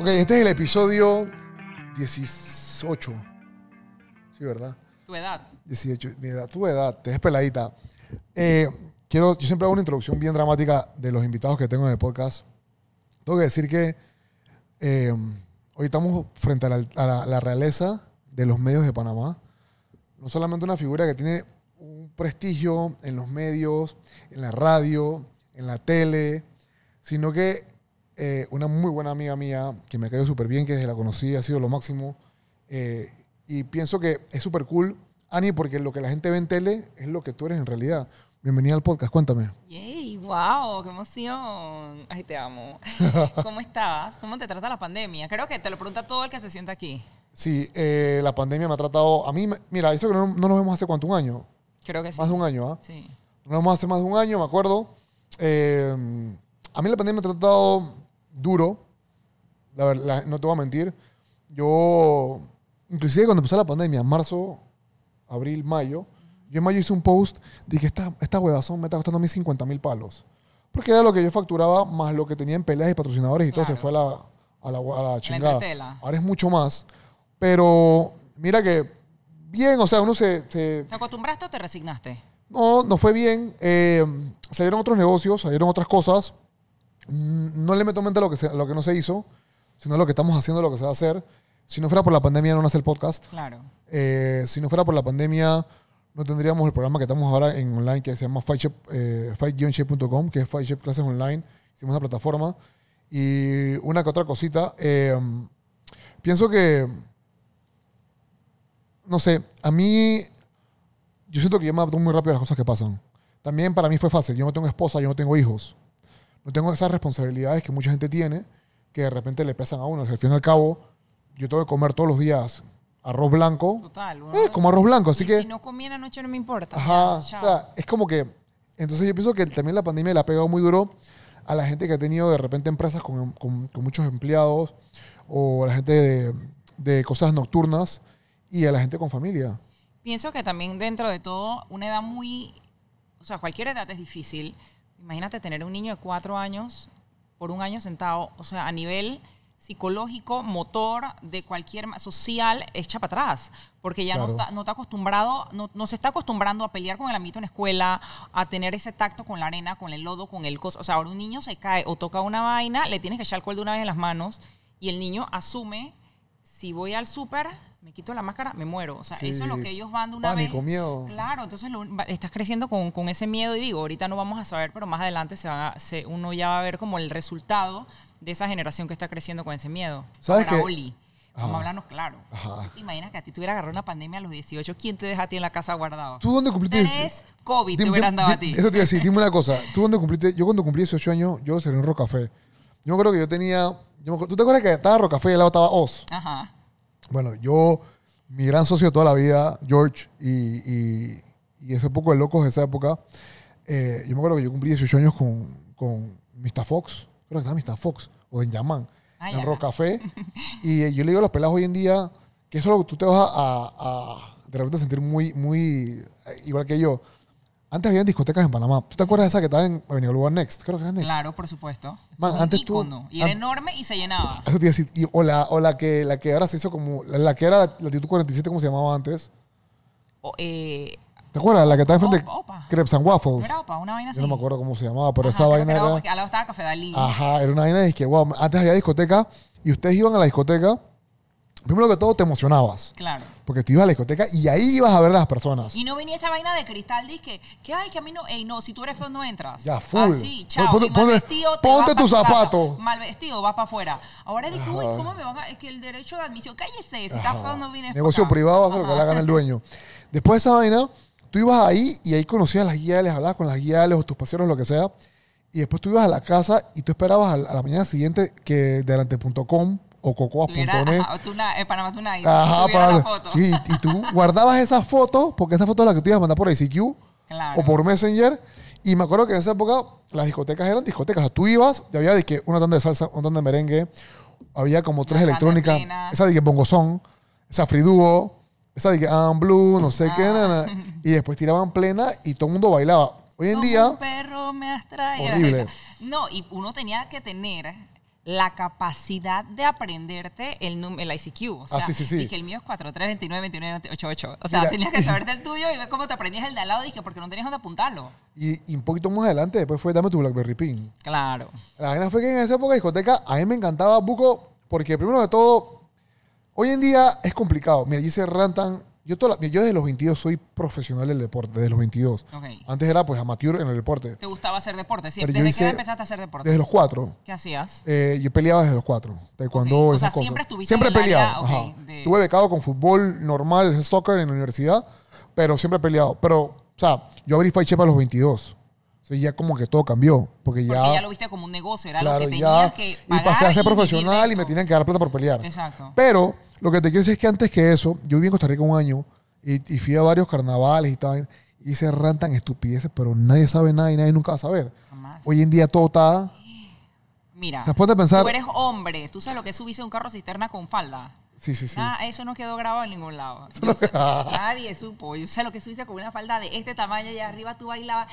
Ok, este es el episodio 18. Sí, ¿verdad? Tu edad. 18, mi edad, tu edad, te ves peladita. Eh, quiero, yo siempre hago una introducción bien dramática de los invitados que tengo en el podcast. Tengo que decir que eh, hoy estamos frente a, la, realeza de los medios de Panamá. No solamente una figura que tiene un prestigio en los medios, en la radio, en la tele, sino que eh, una muy buena amiga mía que me cayó súper bien, que desde la conocí ha sido lo máximo. Eh, y pienso que es súper cool, Ani, porque lo que la gente ve en tele es lo que tú eres en realidad. Bienvenida al podcast, cuéntame. ¡Yay! ¡Wow! ¡Qué emoción! ¡Ay, te amo! ¿Cómo estás? ¿Cómo te trata la pandemia? Creo que te lo pregunta todo el que se sienta aquí. Sí, eh, la pandemia me ha tratado. A mí, mira, eso que no, nos vemos hace cuánto, un año. Creo que sí. Más de un año, ¿ah? Sí. Sí. Nos vemos hace más de un año, me acuerdo. a mí la pandemia me ha tratado duro. La verdad, no te voy a mentir. Yo, inclusive cuando empezó la pandemia, en marzo, abril, mayo, yo en mayo hice un post de que esta, esta huevazón me está costando mí 50 mil palos. Porque era lo que yo facturaba más lo que tenía en peleas y patrocinadores y todo se fue a la, a la, chingada. Ahora es mucho más. Pero mira que bien, o sea, uno se, ¿Te acostumbraste o te resignaste? No, no fue bien. Eh, salieron otros negocios, salieron otras cosas no le meto en mente lo que, lo que no se hizo, sino lo que estamos haciendo, lo que se va a hacer. Si no fuera por la pandemia, no nace el podcast. Claro. Eh, si no fuera por la pandemia, no tendríamos el programa que estamos ahora en online, que se llama fight eh, que es Fight Clases Online. Hicimos una plataforma. Y una que otra cosita. Eh, pienso que. No sé, a mí. Yo siento que yo me adapto muy rápido a las cosas que pasan. También para mí fue fácil. Yo no tengo esposa, yo no tengo hijos no tengo esas responsabilidades que mucha gente tiene que de repente le pesan a uno. al fin y al cabo, yo tengo que comer todos los días arroz blanco. Total. Eh, como arroz blanco, así que... Si no comí en la noche no me importa. Ajá. o sea, es como que... Entonces yo pienso que también la pandemia le ha pegado muy duro a la gente que ha tenido de repente empresas con, con, muchos empleados o a la gente de, de cosas nocturnas y a la gente con familia. Pienso que también dentro de todo, una edad muy... O sea, cualquier edad es difícil, Imagínate tener un niño de cuatro años por un año sentado, o sea, a nivel psicológico, motor, de cualquier social, echa para atrás, porque ya no, está, no está acostumbrado, no, se está acostumbrando a pelear con el amito en escuela, a tener ese tacto con la arena, con el lodo, con el coso. O sea, ahora un niño se cae o toca una vaina, le tienes que echar alcohol de una vez en las manos y el niño asume, si voy al súper, me quito la máscara, me muero. O sea, eso es lo que ellos van de una Pánico, vez. miedo. Claro, entonces estás creciendo con, con, ese miedo y digo, ahorita no vamos a saber, pero más adelante se se, uno ya va a ver como el resultado de esa generación que está creciendo con ese miedo. ¿Sabes qué? vamos a hablarnos claro. Ajá. imaginas que a ti te hubiera agarrado una pandemia a los 18? ¿Quién te deja a ti en la casa guardado? ¿Tú dónde cumpliste? es COVID te hubiera andado a ti. Eso te iba a decir, dime una cosa. ¿Tú dónde cumpliste? Yo cuando cumplí 18 años, yo lo en Rocafé. Yo acuerdo que yo tenía... me acuerdo, ¿Tú te acuerdas que estaba Rocafé y al lado estaba Oz? Ajá. Bueno, yo, mi gran socio de toda la vida, George, y, ese poco de locos de esa época, eh, yo me acuerdo que yo cumplí 18 años con, Mr. Fox, creo que estaba Mr. Fox, o en Yaman, ah, en Rocafé. y eh, yo le digo a los pelados hoy en día que eso es lo que tú te vas a, de repente sentir muy, muy, eh, igual que yo, antes había discotecas en Panamá. ¿Tú te acuerdas de esa que estaba en Avenida Lugar Next? Creo que era Next. Claro, por supuesto. y era enorme y se llenaba. o la, que, la que ahora se hizo como... La, que era Latitud 47, como se llamaba antes. Eh, ¿Te acuerdas? La que estaba enfrente de Crepes and Waffles. Era una vaina así. Yo no me acuerdo cómo se llamaba, pero esa vaina era... Al lado estaba Café Dalí. Ajá, era una vaina de que, wow, antes había discoteca y ustedes iban a la discoteca primero que todo te emocionabas. Claro. Porque tú ibas a la discoteca y ahí ibas a ver a las personas. Y no venía esa vaina de cristal disque, que ay, que a mí no, ey, no, si tú eres feo no entras. Ya, full. Así, chao. Ponte, mal ponte tu zapato. Mal vestido, vas para afuera. Ahora digo, uy, ¿cómo me van a.? Es que el derecho de admisión, cállese, si estás feo no vienes. Negocio acá. privado, lo que le gana el dueño. Después de esa vaina, tú ibas ahí y ahí conocías a las guiales, hablabas con las guiales o tus paseros, lo que sea. Y después tú ibas a la casa y tú esperabas a la mañana siguiente que delante.com o cocoas.net. Ajá, eh, Panamá Ajá, para, foto. y tú guardabas esas fotos, porque esa foto es la que tú ibas a mandar por ICQ o por Messenger. Y me acuerdo que en esa época las discotecas eran discotecas. O tú ibas y había de que una tanda de salsa, una tanda de merengue, había como tres electrónicas. Esa de que bongozón, esa fridúo, esa de que blue, no sé qué. Ah. Y después tiraban plena y todo el mundo bailaba. Hoy en día. perro me No, y uno tenía que tener la capacidad de aprenderte el, el ICQ. O ah, sea, ah, sí, sí, sí. Dije, el mío es 43292988. O sea, tenías que saber del tuyo y ver cómo te aprendías el de al lado. Dije, porque no tenías dónde apuntarlo. Y, un poquito más adelante, después fue dame tu Blackberry Pin. Claro. La verdad fue que en esa época de discoteca a mí me encantaba Buco, porque primero de todo, hoy en día es complicado. Mira, yo hice Rantan yo, desde los 22 soy profesional del deporte, desde los 22. Antes era pues amateur en el deporte. ¿Te gustaba hacer deporte? Sí, ¿Desde qué edad empezaste a hacer deporte? Desde los 4. ¿Qué hacías? Eh, yo peleaba desde los 4. O sea, siempre estuviste Siempre en el peleaba. Área, Tuve becado con fútbol normal, soccer en la universidad, pero siempre he peleado. Pero, o sea, yo abrí Fight para los 22. Entonces ya como que todo cambió. Porque ya, ya lo viste como un negocio, era lo que tenías que Y pasé a ser profesional y me tenían que dar plata por pelear. Exacto. Pero lo que te quiero decir es que antes que eso, yo viví en Costa Rica un año y, fui a varios carnavales y tal, y se rantan estupideces, pero nadie sabe nada y nadie nunca va a saber. Hoy en día todo está... Mira, o sea, pensar, tú eres hombre, tú sabes lo que subiste a un carro cisterna con falda. Sí, sí, sí. Ah, eso no quedó grabado en ningún lado. nadie supo. Yo sé lo que subiste con una falda de este tamaño y arriba tú bailabas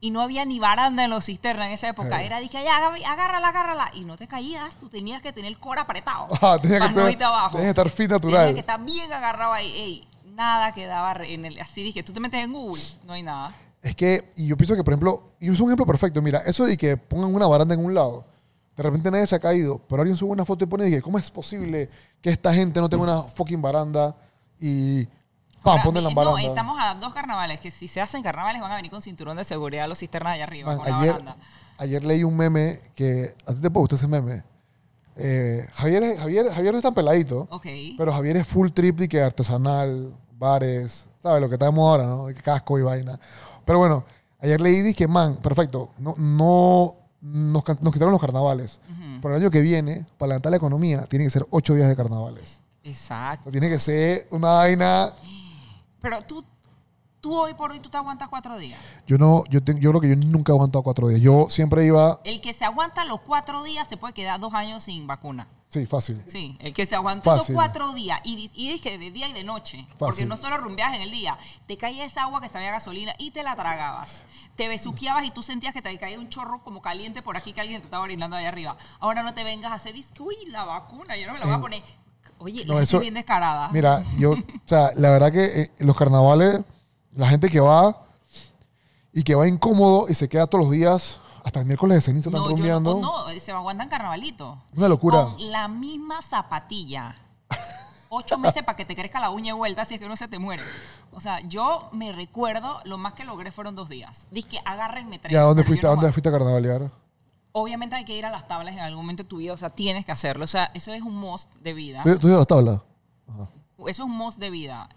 y no había ni baranda en los cisternas en esa época. Era, dije, ya, agárrala, agárrala. Y no te caías, tú tenías que tener el core apretado. Ah, que estar, abajo. Tenías que estar fit natural. que estar bien agarrado ahí. Ey, nada quedaba en el... Así dije, tú te metes en Google, no hay nada. Es que, y yo pienso que, por ejemplo, y es un ejemplo perfecto. Mira, eso de que pongan una baranda en un lado, de repente nadie se ha caído, pero alguien sube una foto y pone, dije, ¿cómo es posible que esta gente no tenga una fucking baranda? Y la No, estamos a dos carnavales, que si se hacen carnavales van a venir con cinturón de seguridad los cisternas allá arriba, con ayer, la Ayer leí un meme que. ¿A ti te gusta ese meme? Eh, Javier, Javier, Javier no es tan peladito. Okay. Pero Javier es full trip que artesanal, bares, ¿sabes? Lo que estamos ahora, ¿no? Casco y vaina. Pero bueno, ayer leí y dije, man, perfecto, no, no nos, quitaron los carnavales. Pero el año que viene, para levantar la economía, tiene que ser ocho días de carnavales. Exacto. tiene que ser una vaina pero tú, tú hoy por hoy, tú te aguantas cuatro días. Yo no, yo, tengo, yo creo que yo nunca he aguantado cuatro días. Yo siempre iba. El que se aguanta los cuatro días se puede quedar dos años sin vacuna. Sí, fácil. Sí, el que se aguantó los cuatro días y, dije de día y de noche, porque no solo rumbeabas en el día, te caía esa agua que sabía gasolina y te la tragabas. Te besuqueabas y tú sentías que te caía un chorro como caliente por aquí que alguien te estaba orinando allá arriba. Ahora no te vengas a hacer uy, la vacuna, yo no me la voy a poner Oye, eso, bien descarada. Mira, yo, o sea, la verdad que eh, los carnavales, la gente que va y que va incómodo y se queda todos los días hasta el miércoles de ceniza están rumbeando. no, no, se aguantan carnavalito. Una locura. Con la misma zapatilla. Ocho meses para que te crezca la uña de vuelta si es que no se te muere. O sea, yo me recuerdo, lo más que logré fueron dos días. Dice que agárrenme tres. dónde fuiste, ¿a dónde fuiste a carnavalear? obviamente hay que ir a las tablas en algún momento de tu vida, o sea, tienes que hacerlo. O sea, eso es un must de vida. ¿Tú, las tablas? Eso es un must de vida.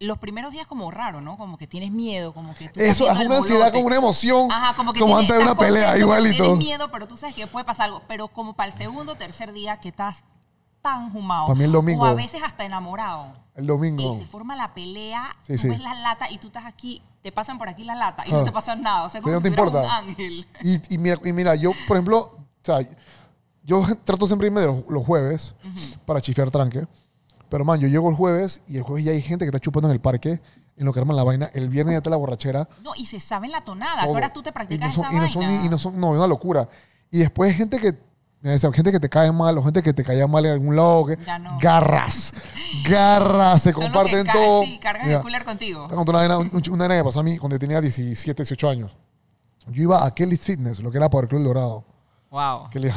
Los primeros días como raro, ¿no? Como que tienes miedo, como que Eso es una ansiedad como una emoción. Ajá, como que como antes de una pelea igualito. Tienes miedo, pero tú sabes que puede pasar algo, pero como para el segundo, tercer día que estás tan jumado. Para mí el domingo. O a veces hasta enamorado. El domingo. Y se forma la pelea, sí, tú las latas y tú estás aquí, te pasan por aquí las lata y no ah. te pasa nada. O sea, como no si te importa. un ángel. Y, mira, yo, por ejemplo, yo trato siempre irme de los, jueves para chifear tranque. Pero, man, yo llego el jueves y el jueves ya hay gente que está chupando en el parque en lo que arman la vaina. El viernes ya está la borrachera. No, y se sabe la tonada. ahora tú te practicas y no esa y no Son, no no, es una locura. Y después hay gente que Mira, esa gente que te cae mal o gente que te caía mal en algún lado. Garras. Garras. Se comparten todo. Sí, el cooler contigo. una una, una cosas que pasó a mí cuando yo tenía 17, 18 años. Yo iba a Kelly's Fitness, lo que era el Club Dorado. Wow. Kelly,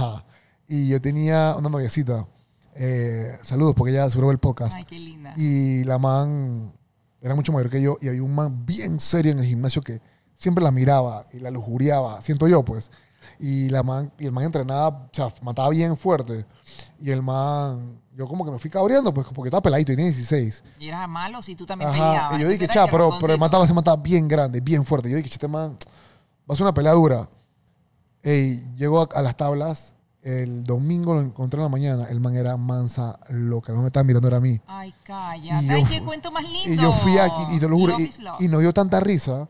Y yo tenía una noviecita. Eh, saludos, porque ella subió el podcast. Ay, qué linda. Y la man era mucho mayor que yo. Y había un man bien serio en el gimnasio que siempre la miraba y la lujuriaba. Siento yo, pues. Y, la y el man entrenaba, o sea, mataba bien fuerte. Y el man, yo como que me fui cabreando, pues porque estaba peladito, tenía 16. Y era malo si tú también Ajá. peleabas. Y yo dije, cha, pero, pero el man se mataba bien grande, bien fuerte. Yo dije, este man va a ser una pelea dura. Ey, llegó a, las tablas. El domingo lo encontré en la mañana. El man era mansa loca. que me estaba mirando era mí. Ay, calla, Ay, qué cuento más lindo. Y yo fui aquí, y te lo juro. Y, no dio tanta risa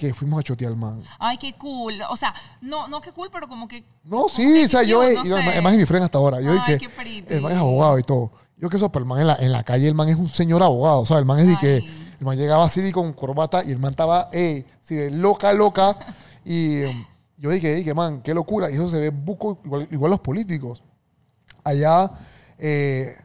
que fuimos a chotear man. Ay, qué cool. O sea, no, no qué cool, pero como que. No, sí, o sea, yo. Eh, además, es mi friend hasta ahora. Yo dije, El man es abogado y todo. Yo que eso pero el man en la, en la calle, el man es un señor abogado, o sea El man es de que. El man llegaba así con corbata y el man estaba, eh, ve, loca, loca. y em, yo dije, dije, man, qué locura. Y eso se ve buco, igual, los políticos. Allá. Eh,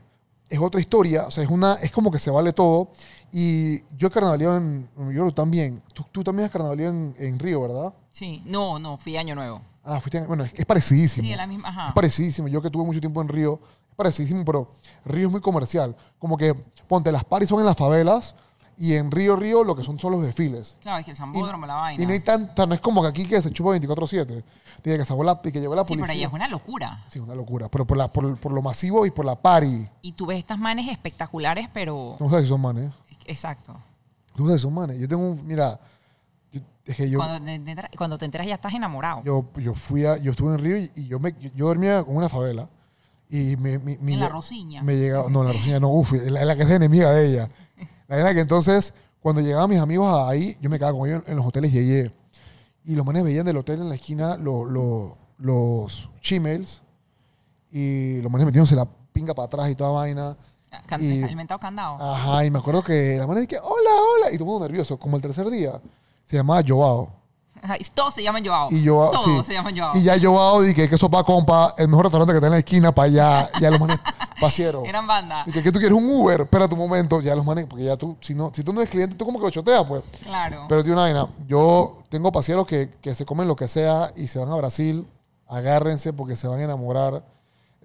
es otra historia, o sea, es, una, es como que se vale todo y yo carnavaleo en Nueva York también. Tú, tú también has carnavaleo en, en, Río, ¿verdad? Sí, no, no, fui Año Nuevo. Ah, fuiste Bueno, es, parecidísimo. Sí, la misma, ajá. Es parecidísimo. Yo que tuve mucho tiempo en Río, es parecidísimo, pero Río es muy comercial. Como que, ponte, las paris son en las favelas, y en Río Río lo que son son los desfiles. Claro, es que el Zambódromo, la vaina. Y no, hay tanta, no es como que aquí que se chupa 24-7. Tiene que la, que lleve la policía. Sí, pero ahí es una locura. Sí, una locura. Pero por, la, por, por, lo masivo y por la pari. Y tú ves estas manes espectaculares, pero... No sabes si son manes. Exacto. Tú de esos manes. Yo tengo un. Mira. cuando, te enteras, ya estás enamorado. Yo, yo fui a, yo estuve en Río y, yo me yo, dormía con una favela. Y me, en la Rosiña. no, la Rosiña no, uff. la, que es enemiga de ella. La verdad que entonces, cuando llegaban mis amigos ahí, yo me quedaba con ellos en, los hoteles llegué Y los manes veían del hotel en la esquina los chimels. Y los manes metiéndose la pinga para atrás y toda vaina el alimentado candado. Ajá, y me acuerdo que la mané dije, hola, hola, y todo el mundo nervioso, como el tercer día. Se llamaba Joao. y todos se llaman Joao. Y todos se llaman Joao. Y ya Joao dije, que eso sopa compa, el mejor restaurante que está en la esquina para allá, ya los manes pasieron. Eran banda. y que tú quieres un Uber, espera tu momento, ya los manes, porque ya tú, si, no, si tú no eres cliente, tú como que lo choteas, pues. Claro. Pero tío, una vaina, yo tengo pasieros que, que se comen lo que sea y se van a Brasil, agárrense porque se van a enamorar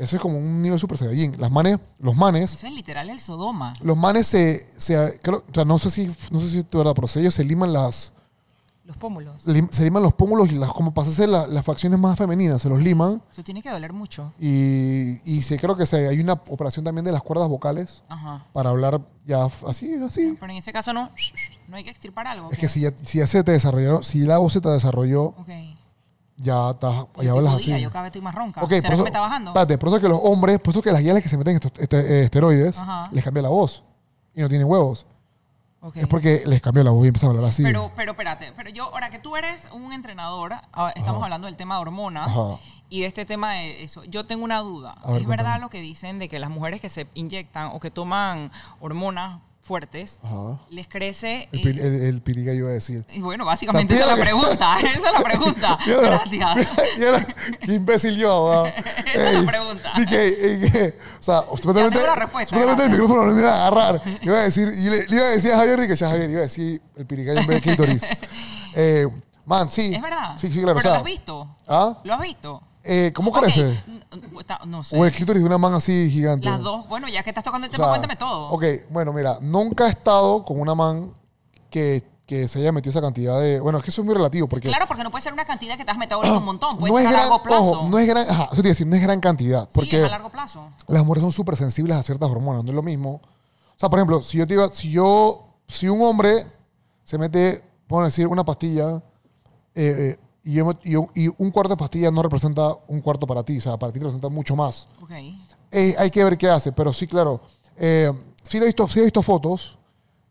eso es como un nivel super saiyajin. Las manes, los manes. Eso es literal el Sodoma. Los manes se. se creo, o sea, no sé si, no sé si es verdad, pero ellos se liman las. Los pómulos. se liman los pómulos y las, como pasa a ser las facciones más femeninas, se los liman. Eso tiene que doler mucho. Y, y creo que hay una operación también de las cuerdas vocales. Ajá. Para hablar ya así, así. Pero en ese caso no, no hay que extirpar algo. Es que si ya, si ya se te desarrollaron, si la voz se te desarrolló. Okay ya estás, ya hablas así. Yo cada vez estoy más ronca. que me está bajando? Espérate, por eso que los hombres, por eso que las guías que se meten estos, este, eh, esteroides, les cambia la voz y no tienen huevos. Es porque les cambió la voz y empezó a hablar así. Pero, pero espérate, pero yo, ahora que tú eres un entrenador, ah, estamos hablando del tema de hormonas y de este tema de eso. Yo tengo una duda. ¿Es verdad lo que dicen de que las mujeres que se inyectan o que toman hormonas fuertes, Ajá. les crece... El, el, el, iba a decir. Y bueno, básicamente esa es la pregunta, esa es la pregunta. Gracias. qué imbécil yo, Esa es la pregunta. que, o sea, supuestamente, el micrófono no me iba a agarrar. iba a decir, y le, le, iba a decir a Javier, que ya Javier, iba a decir el pirigayo en vez de Quintoris. eh, man, sí. Es verdad. Sí, sí, claro. Pero o sea, lo has visto. ¿Ah? Lo has visto. Eh, ¿Cómo parece? crece? Mm, mm, no sé. O el clítoris de una man así gigante. Las dos. Bueno, ya que estás tocando el tema, cuéntame todo. Ok, bueno, mira, nunca he estado con una man que, que se haya metido esa cantidad de. Bueno, es que eso es muy relativo porque. Claro, porque no puede ser una cantidad que te has metido un montón. Puede ser a largo plazo. ojo, no es gran, ajá, eso te no es gran cantidad. Porque Sí, a largo plazo. las mujeres son súper sensibles a ciertas hormonas, no es lo mismo. O sea, por ejemplo, si yo te iba, si yo, si un hombre se mete, vamos a decir, una pastilla eh, eh y, y, un cuarto de pastilla no representa un cuarto para ti, o sea, para ti representa mucho más. Okay. Eh, hay que ver qué hace, pero sí, claro. Eh, sí, he visto, he visto fotos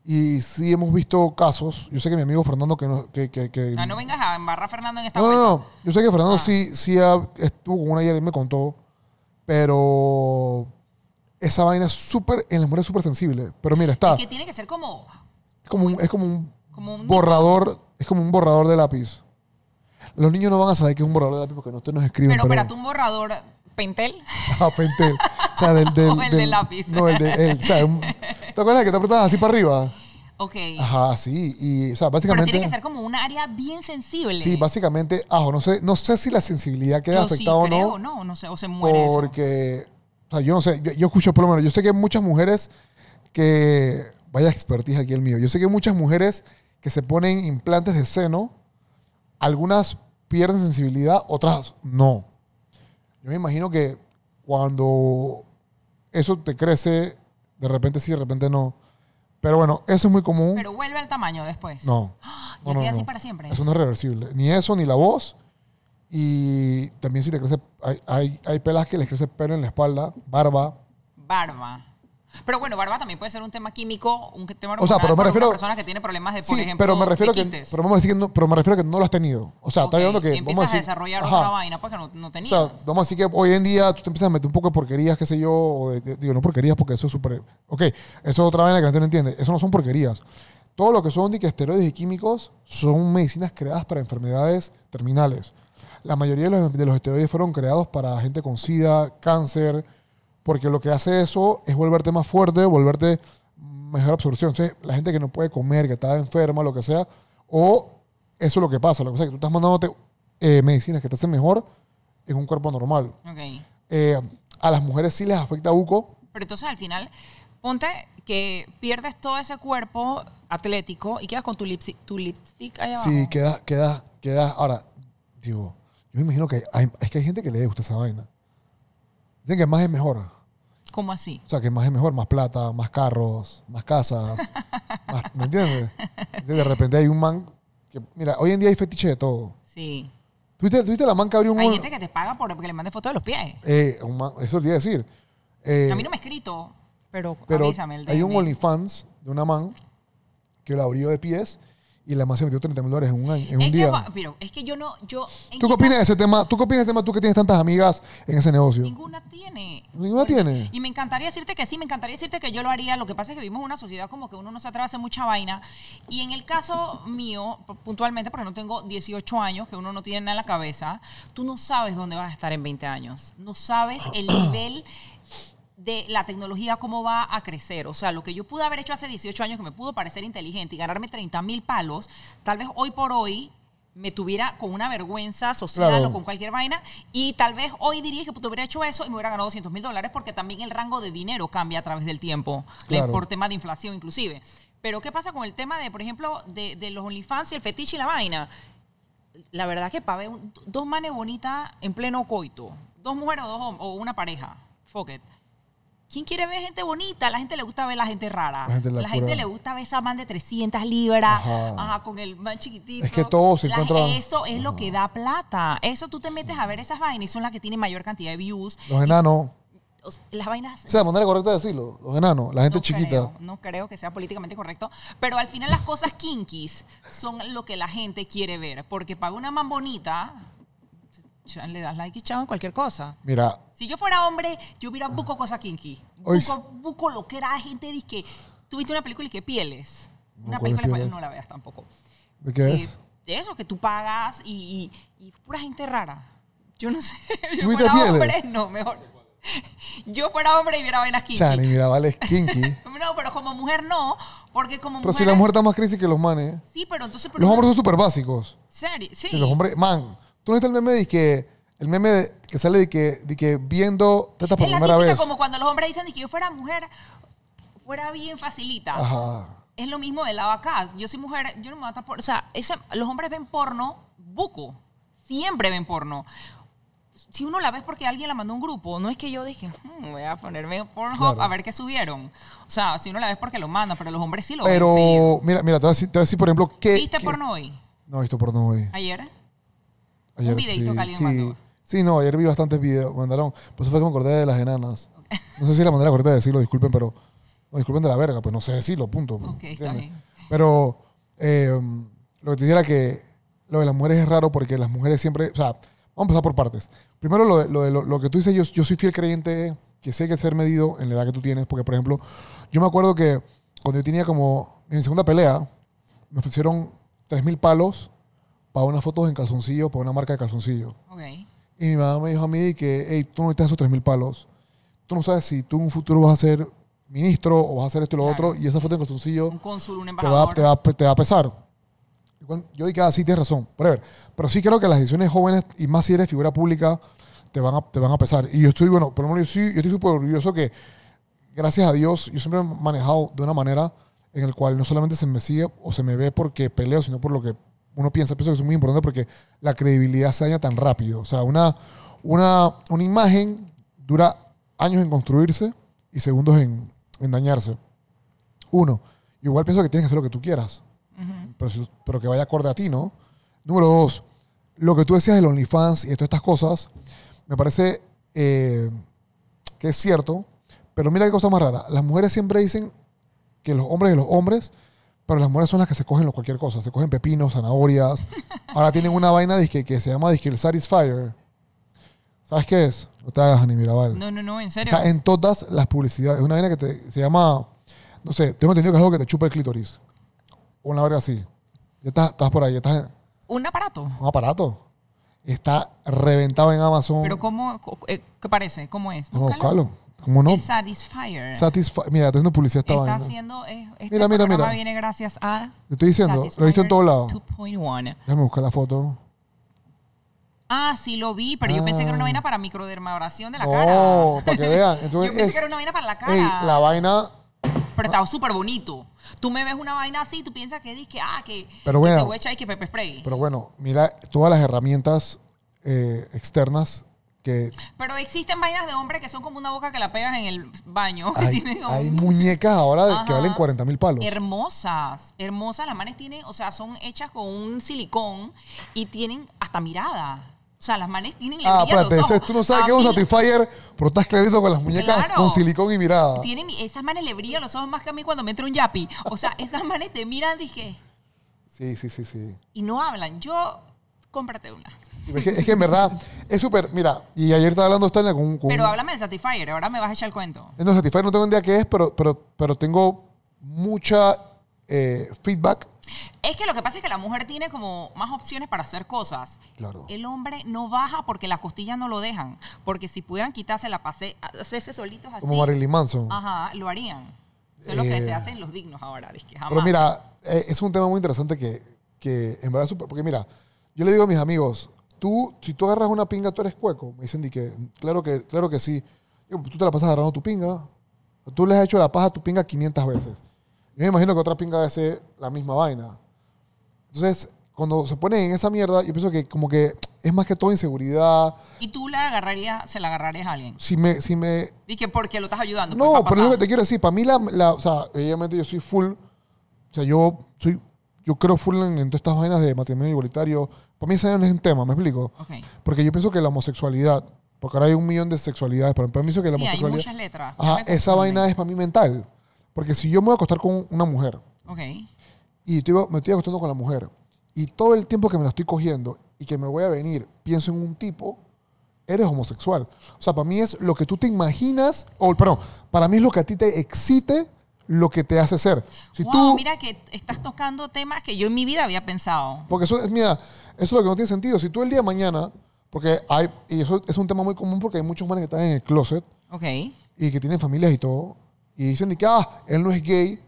y sí hemos visto casos. Yo sé que mi amigo Fernando que no... Que, que, ah, no vengas a embarrar a Fernando en esta No, no, no. Yo sé que Fernando ah. sí, sí estuvo con una y me contó, pero esa vaina es súper, en la memoria es súper sensible. Pero mira, está... Es que tiene que ser como... como es como un borrador, es como un borrador de lápiz. Los niños no van a saber que es un borrador de lápiz porque no te nos escriben. Pero, espérate, un borrador Pentel. Ah, Pentel. O sea, del, del, el de lápiz. No, el de O sea, ¿Te acuerdas que te apretabas así para arriba? Ok. Ajá, sí. Y, o sea, básicamente. Pero tiene que ser como un área bien sensible. Sí, básicamente, ajo, no sé, no sé si la sensibilidad queda afectada o no. no. no, no sé, o se muere. Porque, o sea, yo no sé, yo, escucho por lo menos, yo sé que muchas mujeres que, vaya expertise aquí el mío, yo sé que muchas mujeres que se ponen implantes de seno, algunas pierden sensibilidad, otras no. Yo me imagino que cuando eso te crece, de repente sí, de repente no. Pero bueno, eso es muy común. Pero vuelve al tamaño después. No. no, no, así para siempre. Eso no es reversible. Ni eso, ni la voz. Y también si te crece, hay, hay pelas que les crece pelo en la espalda, barba. Barba. Pero bueno, barba también puede ser un tema químico, un tema hormonal o sea, pero me refiero, una persona que tiene problemas de, por sí, pero me refiero que, vamos a que no, pero me refiero que no lo has tenido. O sea, está hablando que... Y empiezas a, desarrollar otra vaina pues que no, no tenías. O sea, vamos a decir que hoy en día tú te empiezas a meter un poco de porquerías, qué sé yo, digo, no porquerías porque eso es súper... Ok, eso es otra vaina que la gente no entiende. Eso no son porquerías. Todo lo que son que esteroides y químicos son medicinas creadas para enfermedades terminales. La mayoría de los esteroides fueron creados para gente con SIDA, cáncer porque lo que hace eso es volverte más fuerte, volverte mejor absorción. la gente que no puede comer, que está enferma, lo que sea, o eso es lo que pasa. Lo que pasa es que tú estás mandándote eh, medicinas que te hacen mejor en un cuerpo normal. Okay. Eh, a las mujeres sí les afecta buco. Pero entonces al final, ponte que pierdes todo ese cuerpo atlético y quedas con tu, lipstick, tu lipstick abajo. Sí, quedas, quedas, quedas. Ahora, digo, yo me imagino que es que hay gente que le gusta esa vaina. Dicen que más es mejor. ¿Cómo así? O sea, que más es mejor, más plata, más carros, más casas, ¿me entiendes? de repente hay un man que, mira, hoy en día hay fetiche de todo. Sí. ¿Tuviste, la man que abrió un... Hay gente que te paga por le mande fotos de los pies. Eh, un man, eso quería decir. Eh, a mí no me ha escrito, pero, avísame. El hay un OnlyFans de una man que lo abrió de pies y la más se metió 30 mil dólares en un año, día. pero es que yo no, ¿Tú qué opinas de ese tema? ¿Tú qué opinas de ese tema? Tú que tienes tantas amigas en ese negocio. Ninguna tiene. Ninguna tiene. Y me encantaría decirte que sí, me encantaría decirte que yo lo haría. Lo que pasa es que vivimos en una sociedad como que uno no se atreve a hacer mucha vaina. Y en el caso mío, puntualmente, porque no tengo 18 años, que uno no tiene nada en la cabeza, tú no sabes dónde vas a estar en 20 años. No sabes el nivel de la tecnología, cómo va a crecer. O sea, lo que yo pude haber hecho hace 18 años, que me pudo parecer inteligente y ganarme 30 mil palos, tal vez hoy por hoy me tuviera con una vergüenza social o con cualquier vaina. Y tal vez hoy diría que hubiera hecho eso y me hubiera ganado 200 mil dólares porque también el rango de dinero cambia a través del tiempo, eh, por tema de inflación inclusive. Pero ¿qué pasa con el tema de, por ejemplo, de, los OnlyFans y el fetiche y la vaina? La verdad que para dos manes bonitas en pleno coito, dos mujeres o, dos, o una pareja, fuck it ¿Quién quiere ver gente bonita? La gente le gusta ver la gente rara. La gente, la gente le gusta ver esa man de 300 libras, con el man chiquitito. Es que todo se encuentra... Eso es lo que da plata. Eso tú te metes a ver esas vainas y son las que tienen mayor cantidad de views. Los enanos. las vainas... O sea, de manera correcta decirlo, los enanos, la gente chiquita. no creo que sea políticamente correcto, pero al final las cosas kinkies son lo que la gente quiere ver, porque paga una man bonita, le das like y chao en cualquier cosa. Mira. Si yo fuera hombre, yo hubiera buco cosa kinky. Buco, buco lo que era gente de que tuviste una película y que pieles. Una película que no la veas tampoco. ¿De qué es? eso, que tú pagas y, y, y, pura gente rara. Yo no sé. Yo fuera pieles? hombre, no, mejor. Yo fuera hombre y viera las kinky. Chani, mira, vale, kinky. no, pero como mujer no, porque como pero mujer... Pero si la mujer está más crisis que los manes. Sí, pero entonces... los hombres son súper básicos. ¿Serio? Sí. los hombres... Man, ¿Tú el meme de que el meme que sale de que, de que viendo por es primera la vez? como cuando los hombres dicen de que yo fuera mujer, fuera bien facilita. Ajá. Es lo mismo de la Yo soy mujer, yo no me por O sea, los hombres ven porno, buco. Siempre ven porno si uno la ve porque alguien la mandó a un grupo, no es que yo dije, hmm, voy a ponerme porno a ver qué subieron. O sea, si uno la ve porque lo manda, pero los hombres sí lo pero, ven. Pero, mira, mira, te voy, a decir, por ejemplo, ¿Viste porno hoy? No, he visto porno hoy. ¿Ayer? Ayer, un sí, sí. sí. no, ayer vi bastantes videos. Mandaron. Pues eso fue que me acordé de las enanas. No sé si la manera correcta de decirlo, disculpen, pero. disculpen de la verga, pues no sé decirlo, punto. Ok, está bien. Pero em, lo que te dijera que lo de las mujeres es raro porque las mujeres siempre. O sea, vamos a empezar por partes. Primero, lo, lo, lo, que tú dices, yo, yo soy fiel creyente que sé hay que ser medido en la edad que tú tienes, porque, por ejemplo, yo me acuerdo que cuando yo tenía como. En mi segunda pelea, me ofrecieron 3.000 palos para unas fotos en calzoncillo, para una marca de calzoncillo. Y mi mamá me dijo a mí que, hey, tú no necesitas esos 3000 mil palos. Tú no sabes si tú en un futuro vas a ser ministro o vas a hacer esto y lo otro, y esa foto en calzoncillo. Un cónsul, un Te va, te va, a pesar. Yo dije, ah, sí, tienes razón. Pero, ver, pero sí creo que las decisiones jóvenes, y más si eres figura pública, te van a, te van a pesar. Y yo estoy, bueno, por lo menos yo, sí, yo estoy súper orgulloso que, gracias a Dios, yo siempre he manejado de una manera en el cual no solamente se me sigue o se me ve porque peleo, sino por lo que uno piensa, pienso que es muy importante porque la credibilidad se daña tan rápido. O sea, una, una, una imagen dura años en construirse y segundos en, dañarse. Uno, igual pienso que tienes que hacer lo que tú quieras, pero, que vaya acorde a ti, ¿no? Número dos, lo que tú decías del OnlyFans y todas estas cosas, me parece eh, que es cierto, pero mira qué cosa más rara. Las mujeres siempre dicen que los hombres y los hombres pero las mujeres son las que se cogen cualquier cosa. Se cogen pepinos, zanahorias. Ahora tienen una vaina disque, que se llama disque el ¿Sabes qué es? No te hagas, ni Mirabal. No, no, no, en serio. Está en todas las publicidades. Es una vaina que te, se llama, no sé, tengo entendido que es algo que te chupa el clítoris. una verga así. Ya estás, estás por ahí, ya ¿Un aparato? Un aparato. Está reventado en Amazon. ¿Pero cómo? Eh, ¿Qué parece? ¿Cómo es? No, buscarlo. ¿Cómo no? Satisfier. mira, está haciendo publicidad esta Está haciendo. Es, eh, este mira, mira, mira. viene gracias a. Te estoy diciendo, lo he visto en todos lados. 2.1. Déjame buscar la foto. Ah, sí lo vi, pero yo pensé que era una ah. vaina para microdermabrasión de la Oh, cara. para que vean. yo pensé que era una vaina para la cara. la vaina. Pero estaba súper bonito. Tú me ves una vaina así, y tú piensas que es ah, que, Pero que bueno. te voy a echar y que Pero bueno, mira todas las herramientas eh, externas pero existen vainas de hombre que son como una boca que la pegas en el baño. Hay, muñecas ahora que valen 40 mil palos. Hermosas, hermosas. Las manes tienen, o sea, son hechas con un silicón y tienen hasta mirada. O sea, las manes tienen Ah, espérate, tú no sabes que es un satisfier pero estás clarito con las muñecas con silicón y mirada. esas manes le brillan los ojos más que a mí cuando me entra un yapi. O sea, estas manes te miran, dije. Sí, sí, sí, sí. Y no hablan. Yo, cómprate una. Es que, en verdad es súper. Mira, y ayer estaba hablando Stanley con, con Pero háblame de Satisfyer, ahora me vas a echar el cuento. No, Satisfyer no tengo ni idea qué es, pero, pero, pero tengo mucha eh, feedback. Es que lo que pasa es que la mujer tiene como más opciones para hacer cosas. Claro. El hombre no baja porque las costillas no lo dejan. Porque si pudieran quitarse la pase, hacerse solitos así. Como Marilyn Manson. Ajá, lo harían. Eso es lo que eh. se hacen los dignos ahora. Es que jamás. Pero mira, eh, es un tema muy interesante que, que en verdad, porque mira, yo le digo a mis amigos, tú, si tú agarras una pinga, tú eres cueco. Me dicen, que, claro que, claro que sí. Pues, tú te la pasas agarrando tu pinga. Tú le has hecho la paja a tu pinga 500 veces. Yo me imagino que otra pinga ser la misma vaina. Entonces, cuando se ponen en esa mierda, yo pienso que como que es más que todo inseguridad. ¿Y tú la agarrarías, se la agarrarías a alguien? Si me... Si me... ¿Y que porque lo estás ayudando? No, pues, pero es lo que te quiero decir. Para mí, la, o sea, obviamente yo soy full... O sea, yo soy... Yo creo full en todas estas vainas de matrimonio igualitario, para mí ese no es un tema, ¿me explico? Porque yo pienso que la homosexualidad, porque ahora hay un millón de sexualidades, pero para mí pienso que la sí, homosexualidad... hay muchas letras. esa vaina es para mí mental. Porque si yo me voy a acostar con una mujer y me estoy acostando con la mujer y todo el tiempo que me la estoy cogiendo y que me voy a venir pienso en un tipo, eres homosexual. O sea, para mí es lo que tú te imaginas, o perdón, para mí es lo que a ti te excite lo que te hace ser. Si tú, mira que estás tocando temas que yo en mi vida había pensado. Porque eso, es mira, eso es lo que no tiene sentido. Si tú el día de mañana, porque hay, y eso es un tema muy común porque hay muchos hombres que están en el closet. Ok. Y que tienen familias y todo. Y dicen que, ah, él no es gay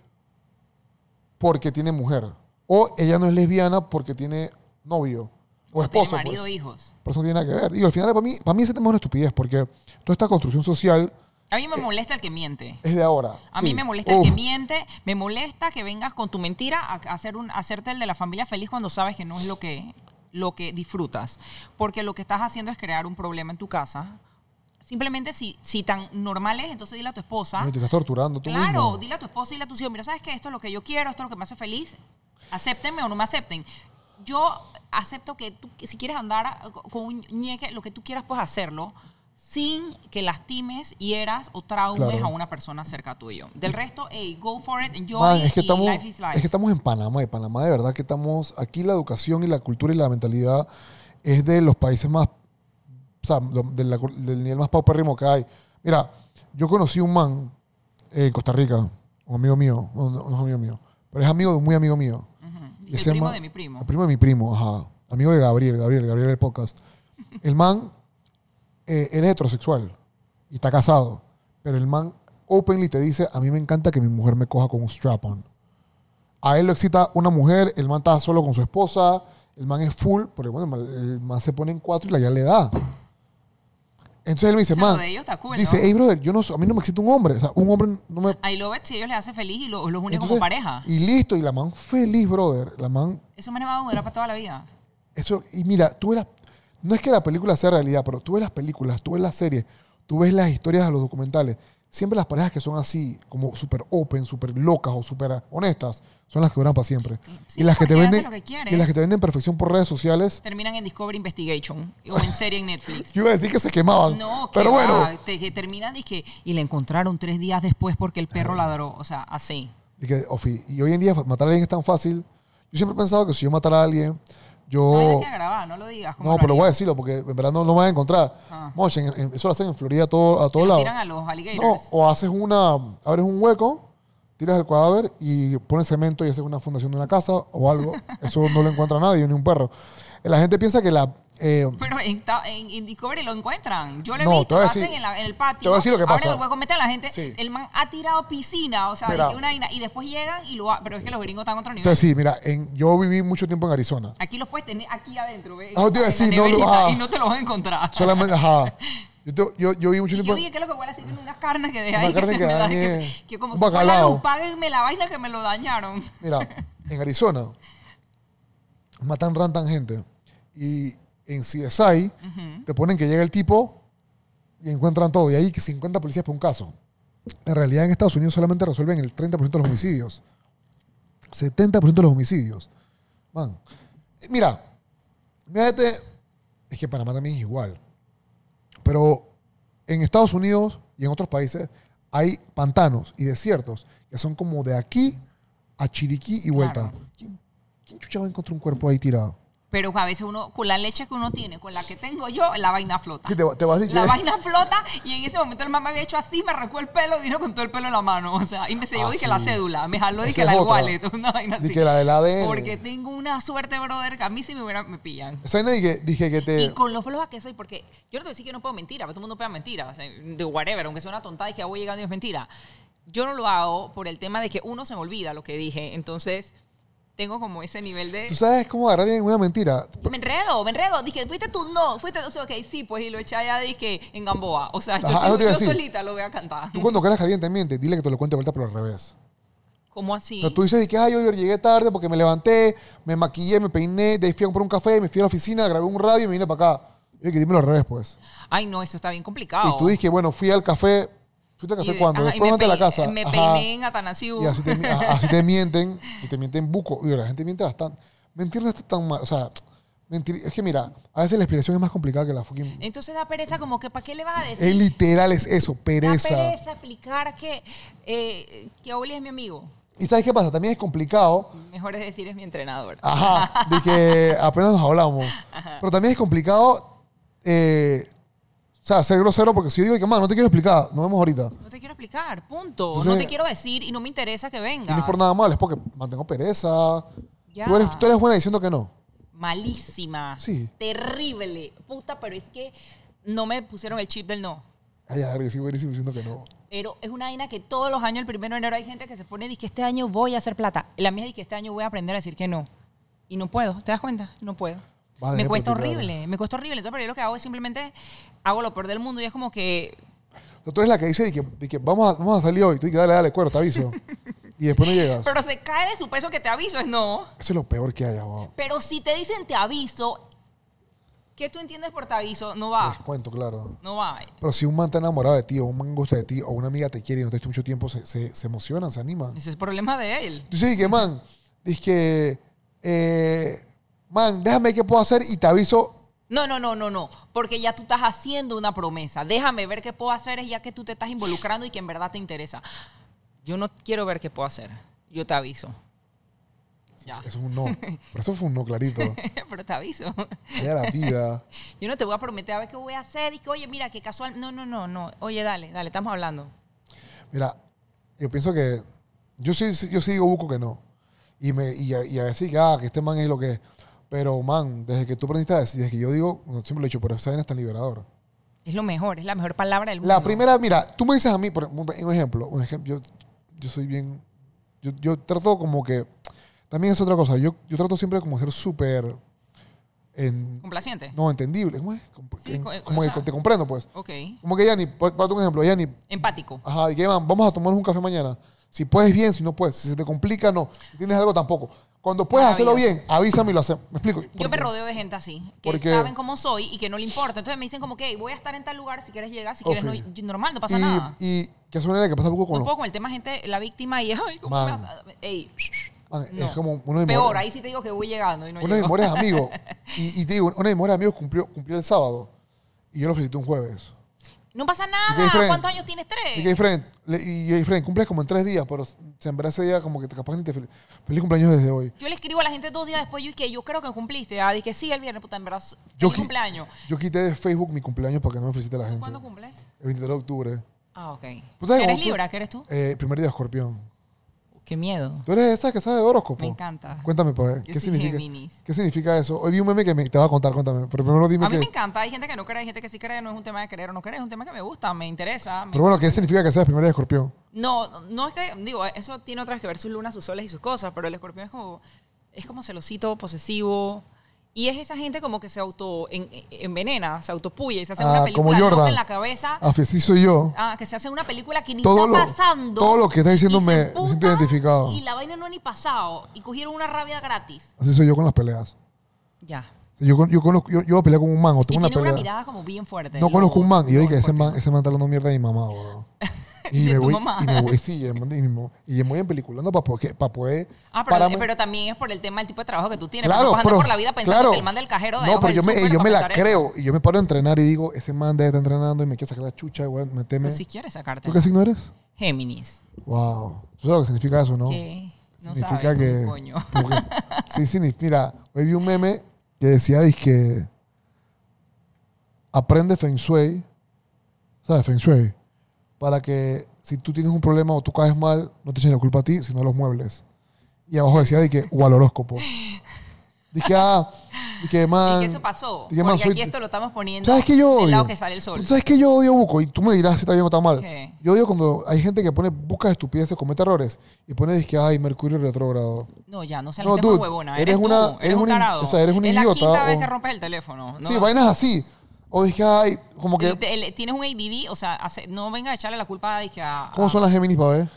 porque tiene mujer. O ella no es lesbiana porque tiene novio. O, o esposo. Tiene pues". marido, hijos. Pero eso no tiene nada que ver. Y al final, para mí, para mí ese tema es una estupidez porque toda esta construcción social a mí me eh, molesta el que miente. Es de ahora. A mí me molesta el que miente, me molesta que vengas con tu mentira a, hacer un, hacerte el de la familia feliz cuando sabes que no es lo que, lo que disfrutas. Porque lo que estás haciendo es crear un problema en tu casa. Simplemente si, si tan normal es, entonces dile a tu esposa. No, te estás torturando tú Claro, dile a tu esposa dile a tu hijo. mira, ¿sabes qué? Esto es lo que yo quiero, esto es lo que me hace feliz. Acéptenme o no me acepten. Yo acepto que tú, si quieres andar con un ñeque, lo que tú quieras, puedes hacerlo sin que lastimes, hieras o traumes a una persona cerca tuyo. Del resto, hey, go for it, enjoy es que estamos, life is life. Es que estamos en Panamá, de Panamá de verdad que estamos, aquí la educación y la cultura y la mentalidad es de los países más, o sea, del nivel más pauperrimo que hay. Mira, yo conocí un man en Costa Rica, un amigo mío, no, es amigo mío, pero es amigo muy amigo mío. el primo de mi primo. El primo de mi primo, ajá. Amigo de Gabriel, Gabriel, Gabriel del podcast. El man él eh, es heterosexual y está casado, pero el man openly te dice, a mí me encanta que mi mujer me coja con un strap-on. A él lo excita una mujer, el man está solo con su esposa, el man es full, porque bueno, el man, se pone en cuatro y la ya le da. Entonces él me dice, man, dice, hey brother, yo no, a mí no me excita un hombre, o sea, un hombre no me... Ahí lo ves, si ellos le hace feliz y los une como pareja. Y listo, y la man feliz, brother, la man... Eso me va a durar para toda la vida. Eso, y mira, tú, eras, no es que la película sea realidad, pero tú ves las películas, tú ves las series, tú ves las historias de los documentales. Siempre las parejas que son así, como súper open, súper locas o súper honestas, son las que duran para siempre. y, las que te venden, y las que te venden perfección por redes sociales. Terminan en Discovery Investigation o en serie en Netflix. Yo iba a decir que se quemaban. No, que pero bueno. Te, terminan y que la encontraron tres días después porque el perro eh. ladró. O sea, así. Y, y hoy en día matar a alguien es tan fácil. Yo siempre he pensado que si yo matara a alguien, yo. No, que no lo digas. No, pero voy a decirlo porque en verdad no, lo vas a encontrar. Ah. eso lo hacen en Florida a todos lados. tiran a los o haces una. Abres un hueco, tiras el cadáver y pones cemento y haces una fundación de una casa o algo. Eso no lo encuentra nadie, ni un perro. La gente piensa que la, eh, pero en, Discovery lo encuentran. Yo lo he visto, hacen en, el patio. Te voy a decir lo que pasa. voy a meten a la gente. El man ha tirado piscina, o sea, una y después llegan y lo ha, Pero es que los gringos están a otro nivel. Entonces, sí, mira, yo viví mucho tiempo en Arizona. Aquí los puedes tener aquí adentro, ¿ves? Ah, te voy a decir, no ah. Y no te los vas a encontrar. Solamente, ajá. Yo, te, yo, yo vi mucho tiempo. Yo dije que lo que huele así tiene unas carnes que de ahí. Que, que, que, dañe, que, que, como si fuera páguenme la vaina que me lo dañaron. Mira, en Arizona matan, rantan gente. Y en CSI, te ponen que llega el tipo y encuentran todo. Y hay 50 policías por un caso. En realidad en Estados Unidos solamente resuelven el 30% de los homicidios. 70% de los homicidios. Man. Eh, mira, es que Panamá también es igual. Pero en Estados Unidos y en otros países hay pantanos y desiertos que son como de aquí a Chiriquí y vuelta. ¿Quién, chuchaba encontró un cuerpo ahí tirado? pero a veces uno, con la leche que uno tiene, con la que tengo yo, la vaina flota. ¿Qué te, vas a decir la vaina flota y en ese momento el mamá había hecho así, me arrancó el pelo, y vino con todo el pelo en la mano, o sea, y me se ah, dije la cédula, me jaló dije la del wallet, una vaina así. Dije la del ADN. Porque tengo una suerte, brother, que a mí si me hubieran, me pillan. que dije, dije que te... Y con los floja que soy, porque yo no te decir que no puedo mentir, pero todo el mundo puede mentir. de whatever, aunque sea una tonta, y que ah, voy llegando y es mentira. Yo no lo hago por el tema de que uno se me olvida lo que dije, entonces tengo como ese nivel de... Tú sabes cómo agarrar en una mentira. Me enredo, me enredo. Dije, fuiste tú, no, fuiste tú, ok, sí, pues y lo eché allá, dije, en Gamboa. O sea, yo, solita lo voy a cantar. Tú cuando quedas caliente, miente, dile que te lo cuente vuelta, por al revés. ¿Cómo así? Pero tú dices, que ay, yo llegué tarde porque me levanté, me maquillé, me peiné, de ahí fui a comprar un café, me fui a la oficina, grabé un radio y me vine para acá. Y que al revés, pues. Ay, no, eso está bien complicado. Y tú dices, bueno, fui al café, ¿Fuiste a café cuando, Después de la casa. Me ajá, peiné en Atanasiu. Y así te, uh. mienten, y te mienten buco. Y la gente miente bastante. Mentir no es tan mal, o sea, mentir, es que mira, a veces la explicación es más complicada que la fucking... Entonces da pereza como que, ¿para qué le vas a decir? Es literal, es eso, pereza. Da pereza explicar que, eh, que Oli es mi amigo. ¿Y sabes qué pasa? También es complicado. Mejor es decir, es mi entrenador. Ajá, de que apenas nos hablamos. Pero también es complicado eh, o sea, ser grosero porque si yo digo que, más, no te quiero explicar, nos vemos ahorita. No te quiero explicar, punto. no te quiero decir y no me interesa que venga. no es por nada mal, es porque mantengo pereza. Tú, eres, buena diciendo que no. Malísima. Sí. Terrible. Puta, pero es que no me pusieron el chip del no. Ay, ay, sí, buenísimo diciendo que no. Pero es una vaina que todos los años, el primero de enero, hay gente que se pone y dice que este año voy a hacer plata. La mía dice que este año voy a aprender a decir que no. Y no puedo, ¿te das cuenta? No puedo me cuesta horrible, me cuesta horrible. Entonces, pero yo lo que hago es simplemente hago lo peor del mundo y es como que. tú eres la que dice y que, vamos, a, salir hoy, tú dale, dale, cuero, te aviso. y después no llegas. Pero se cae de su peso que te aviso, es no. Eso es lo peor que hay, abajo. Pero si te dicen te aviso, ¿qué tú entiendes por te aviso? No va. cuento, claro. No va. Pero si un man está enamorado de ti, o un man gusta de ti, o una amiga te quiere y no te hecho mucho tiempo, se, se, se emocionan, se animan. Ese es el problema de él. dices que man, dice que. Eh, man, déjame ver qué puedo hacer y te aviso. No, no, no, no, no, porque ya tú estás haciendo una promesa. Déjame ver qué puedo hacer ya que tú te estás involucrando y que en verdad te interesa. Yo no quiero ver qué puedo hacer. Yo te aviso. Ya. Eso es un no. Pero eso fue un no clarito. Pero te aviso. Mira la vida. Yo no te voy a prometer a ver qué voy a hacer. Y que, oye, mira, que casual. No, no, no, no. Oye, dale, dale, estamos hablando. Mira, yo pienso que. Yo sí, yo digo buco que no. Y, me, y, a, y ah, que este man es lo que pero, man, desde que tú aprendiste a decir, desde que yo digo, siempre lo he dicho, pero esa vaina es tan liberadora. Es lo mejor, es la mejor palabra del mundo. La primera, mira, tú me dices a mí, por un ejemplo, un ejemplo, yo, soy bien, yo, yo, trato como que, también es otra cosa, yo, yo trato siempre como ser súper... Complaciente. No, entendible. ¿Cómo es? como que te comprendo, pues. Ok. Como que ya para un ejemplo, ya ni... Empático. Ajá, vamos a tomarnos un café mañana. Si puedes bien, si no puedes. Si se te complica, no. tienes algo, tampoco. Cuando puedes hacerlo bien, avísame y lo hacemos. ¿Me explico? Yo me rodeo de gente así, que saben cómo soy y que no le importa. Entonces me dicen como que voy a estar en tal lugar, si quieres llegar, si quieres no, normal, no pasa nada. y que es una que pasa poco con No los... con el tema gente, la víctima y ay, ¿cómo Es como uno de peor, ahí sí te digo que voy llegando y no uno de mis mejores amigos. Y, te digo, uno de mis mejores amigos cumplió, cumplió el sábado. Y yo lo felicité un jueves. No pasa nada. ¿Cuántos años tienes? Tres. Y Friend, y, Friend, cumples como en tres días, pero verdad ese día como que te capaz ni te feliz, feliz cumpleaños desde hoy. Yo le escribo a la gente dos días después, yo que yo creo que cumpliste. Ah, dije sí el viernes, puta, en verdad, feliz cumpleaños. Yo quité de Facebook mi cumpleaños para que no me felicite la gente. ¿Cuándo cumples? El 23 de octubre. Ah, ok. ¿Eres Libra? ¿Qué eres tú? Eh, primer día de escorpión. Qué miedo. Tú eres esa que sabe de horóscopo. Me encanta. Cuéntame, pues, ¿qué significa? ¿Qué significa eso? Hoy vi un meme que me, te va a contar, cuéntame. Pero primero dime A mí me encanta. Hay gente que no cree, hay gente que sí cree. No es un tema de creer o no creer, es un tema que me gusta, me interesa. Pero bueno, ¿qué significa que seas primero de escorpión? No, no es que, digo, eso tiene otras que ver sus lunas, sus soles y sus cosas, pero el escorpión es como, es como celosito, posesivo, y es esa gente como que se auto en, envenena, se autopuye y se hace ah, una película en la cabeza. Así ah, soy yo. Ah, que se hace una película que ni está pasando. Todo lo que está diciendo me siento identificado. Y la vaina no ha ni pasado. Y cogieron una rabia gratis. Así soy yo con las peleas. Ya. Yo, yo, conozco, yo, voy a pelear con un man o tengo y una tiene una mirada como bien fuerte. No conozco un man. Y yo ese man, ese man está hablando mierda de mi mamá, Y de me voy, mamá. Y me voy, sí, y me, y voy empeliculando para, pues, para poder. Ah, pero, también es por el tema del tipo de trabajo que tú tienes. Claro, no pero, por la vida pensando que el del cajero de No, pero yo me, yo me la creo y yo me paro a entrenar y digo, ese man debe estar entrenando y me quiere sacar la chucha, güey, teme teme si quieres sacarte. ¿Tú qué signo eres? Géminis. Wow. ¿Tú sabes lo que significa eso, no? ¿Qué? No significa que. Pues, coño. sí, sí, mira, hoy vi un meme que decía, que aprende Feng Shui. ¿Sabes? Feng Shui para que si tú tienes un problema o tú caes mal, no te echen la culpa a ti, sino a los muebles. Y abajo decía, di que, o al horóscopo. Dije, ah, di que, man. Y que se pasó. Dije, man, porque aquí esto lo estamos poniendo ¿sabes que yo odio? del lado que sale el sol. ¿Sabes qué yo odio buco? Y tú me dirás si está bien o está mal. Yo odio cuando hay gente que pone busca estupideces, comete errores. Y pone, que, ay, Mercurio retrógrado. No, ya, no seas no, dude, huevona. Eres, eres tú, una, eres, un, un O sea, eres un idiota. Es la quinta vez que rompes el teléfono. sí, vainas así. O dije, ay, como que. Tienes un ADD, o sea, no venga a echarle la culpa dije, a. ¿Cómo son las Géminis para ver?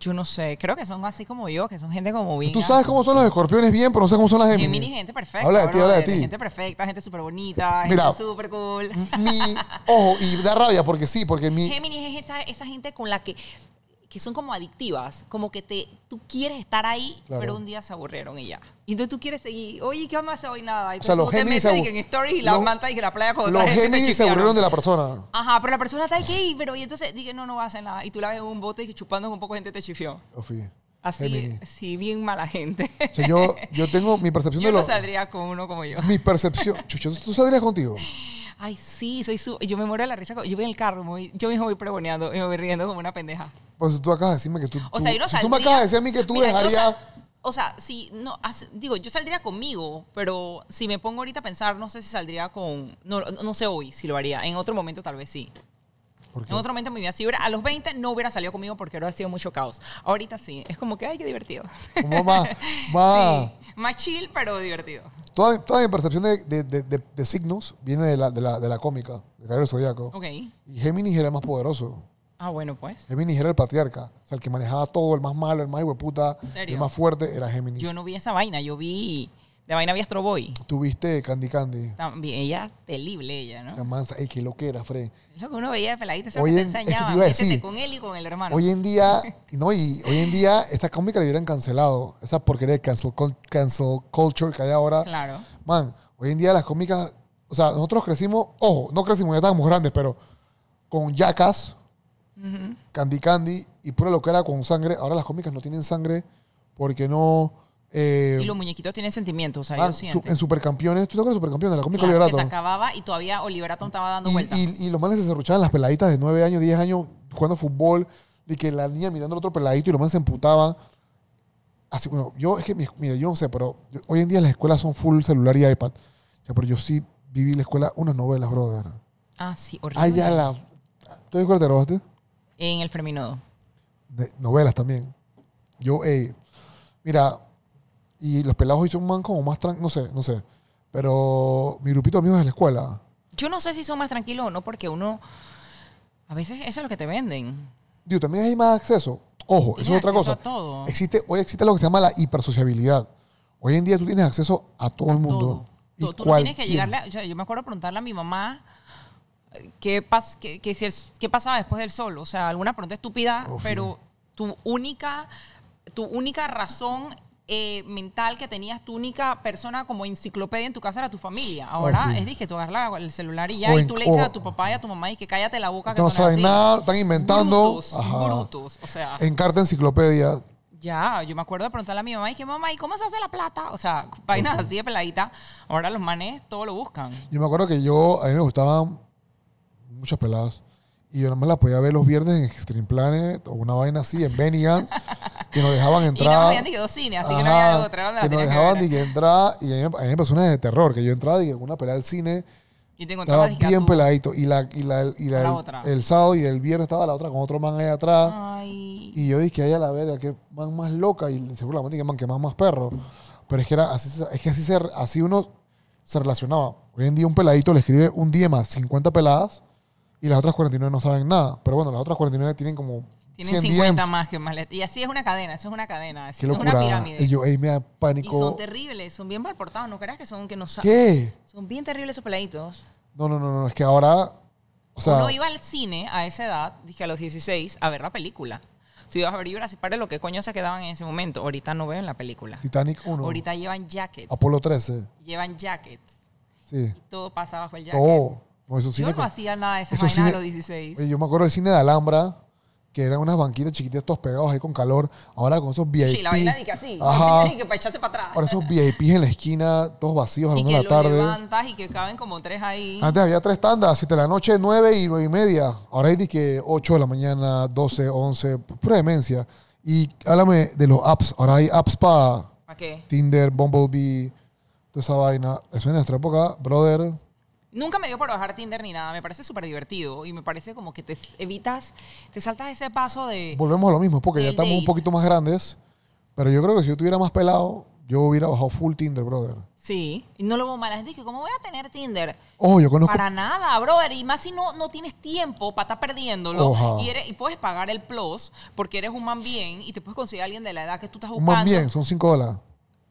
Yo no sé, creo que son así como yo, que son gente como bien. Tú sabes cómo son los escorpiones bien, pero no sé cómo son las Géminis. Géminis, gente perfecta. Habla de ti, habla de ti. Gente perfecta, gente súper bonita, gente súper cool. Mi, ojo, y da rabia porque sí, porque mi. Géminis es esa, esa gente con la que que son como adictivas, como que te, tú quieres estar ahí, pero un día se aburrieron y ya. Y entonces tú quieres seguir, oye, ¿qué vamos a hacer hoy? Nada. o sea, los Géminis se aburrieron. se aburrieron de la persona. Ajá, pero la persona está ahí, pero y entonces dije, no, no va a hacer nada. Y tú la ves en un bote y chupando con un poco de gente te chifió. Así, sí, bien mala gente. O sea, yo, yo tengo mi percepción yo de no lo... saldría con uno como yo. Mi percepción. Chucho, ¿tú saldrías contigo? Ay, sí, soy su... Yo me muero de la risa. Yo voy en el carro, yo mismo voy pregoneando y me voy riendo como una pendeja. Pues tú acabas de decirme que tú... O sea, yo no si tú me acabas de decir a mí que tú dejarías... O sea, sí, no, digo, yo saldría conmigo, pero si me pongo ahorita a pensar, no sé si saldría con, no, no sé hoy si lo haría. En otro momento tal vez sí. En otro momento mi vida, si a los 20 no hubiera salido conmigo porque hubiera sido mucho caos. Ahorita sí, es como que, ay, qué divertido. más, chill, pero divertido. Toda, toda mi percepción de, de, de, de, signos viene de la, de la, de la cómica, de Caer el Zodíaco. Y Géminis era el más poderoso. Ah, bueno, pues. Géminis era el patriarca. O sea, el que manejaba todo, el más malo, el más hueputa el más fuerte, era Géminis. Yo no vi esa vaina, yo vi de vaina había Boy. Tuviste Candy Candy. También, ella, terrible ella, ¿no? Es que lo que era, Fred. Es lo que uno veía de peladita, eso que te con él y con el hermano. Hoy en día, no, y hoy en día, esa cómicas le hubieran cancelado. Esa porquería de cancel, cancel culture que hay ahora. Claro. Man, hoy en día las cómicas, o sea, nosotros crecimos, ojo, no crecimos, ya estábamos grandes, pero con Jackass, Candy Candy y pura era con sangre. Ahora las cómicas no tienen sangre porque no eh, y los muñequitos tienen sentimientos, o sea, ah, en Supercampeones, ¿tú te acuerdas de Supercampeones? La cómica claro, Oliverato. se acababa y todavía Oliverato estaba dando vueltas. Y, los males se cerruchaban las peladitas de 9 años, 10 años jugando fútbol, de que la niña mirando al otro peladito y los males se emputaban. Así, bueno, yo es que, mira, yo no sé, pero hoy en día las escuelas son full celular y iPad. O pero yo sí viví la escuela unas novelas, brother. Ah, sí, horrible. Allá la. ¿Tú cuál te robaste? En el Ferminodo. novelas también. Yo, eh, mira, y los pelados hoy son man como más tranquilos, no sé, no sé. Pero mi grupito de amigos de la escuela. Yo no sé si son más tranquilos o no, porque uno. A veces eso es lo que te venden. Digo, también hay más acceso. Ojo, eso es otra cosa. todo. Existe, hoy existe lo que se llama la hipersociabilidad. Hoy en día tú tienes acceso a todo el mundo. Y tú, tienes que llegarle. yo, me acuerdo preguntarle a mi mamá qué, pas, qué, pasaba después del sol. O sea, alguna pregunta estúpida, oh, pero tu única, tu única razón eh, mental que tenías tu única persona como enciclopedia en tu casa era tu familia. Ahora es dije, tú agarras el celular y ya, y tú le dices a tu papá y a tu mamá y que cállate la boca. Que no saben nada, están inventando. Brutos, brutos. O sea. En carta enciclopedia. Ya, yo me acuerdo de preguntarle a mi mamá y que mamá, ¿y cómo se hace la plata? O sea, vainas así de peladita. Ahora los manes todo lo buscan. Yo me acuerdo que yo, a mí me gustaban muchas peladas. Y yo nada más la podía ver los viernes en Extreme Planet o una vaina así, en Venigans que nos dejaban entrar. y no que dos cines, así que no había otra. que nos dejaban ni que entrar. Y a mí, una de terror, que yo entraba y una pelea al cine. Y estaba bien peladito. Y la, el, sábado y el viernes estaba la otra con otro man ahí atrás. Y yo dije, ahí a la verga, que man más loca. Y seguramente la man man, que más más perro. Pero es que, era, así, es así uno se relacionaba. Hoy en día un peladito le escribe un día más 50 peladas y las otras 49 no saben nada. Pero bueno, las otras 49 tienen como. Tienen 50 más que más. Y así es una cadena, eso es una cadena. Es una pirámide. Y yo, ahí me da pánico. son terribles, son bien mal portados, no creas que son que no saben. ¿Qué? Son bien terribles esos peladitos. No, no, no, no, es que ahora. O sea, Uno iba al cine a esa edad, dije a los 16, a ver la película. Tú ibas a ver Jurassic Park, lo que coño se quedaban en ese momento. Ahorita no veo en la película. Titanic 1. Ahorita llevan jackets. Apolo 13. Llevan jackets. Sí. todo pasa bajo el jacket. Pues yo no hacía nada de vaina esos los 16. Yo me acuerdo del cine de Alhambra, que eran unas banquitas chiquitas todos pegados ahí con calor. Ahora con esos VIP. sí, la vaina de que así. Ajá. que para echarse para Ahora esos VIP en la esquina, todos vacíos a la una de la tarde. y que caben como tres ahí. Antes había tres tandas, siete de la noche, nueve y nueve y media. Ahora hay de que ocho de la mañana, doce, once, pura demencia. Y háblame de los apps. Ahora hay apps para ¿Para qué? Tinder, Bumblebee, toda esa vaina. Eso en nuestra época, brother. Nunca me dio por bajar Tinder ni nada. Me parece súper divertido y me parece como que te evitas, te saltas ese paso de. Volvemos a lo mismo, porque ya estamos un poquito más grandes. Pero yo creo que si yo tuviera más pelado, yo hubiera bajado full Tinder, brother. Sí, y no lo veo mal. Dije, ¿cómo voy a tener Tinder? Oh, yo conozco. Para nada, brother. Y más si no, no tienes tiempo para estar perdiéndolo. Y, puedes pagar el plus porque eres un man bien y te puedes conseguir a alguien de la edad que tú estás buscando. Un man bien, son 5 dólares.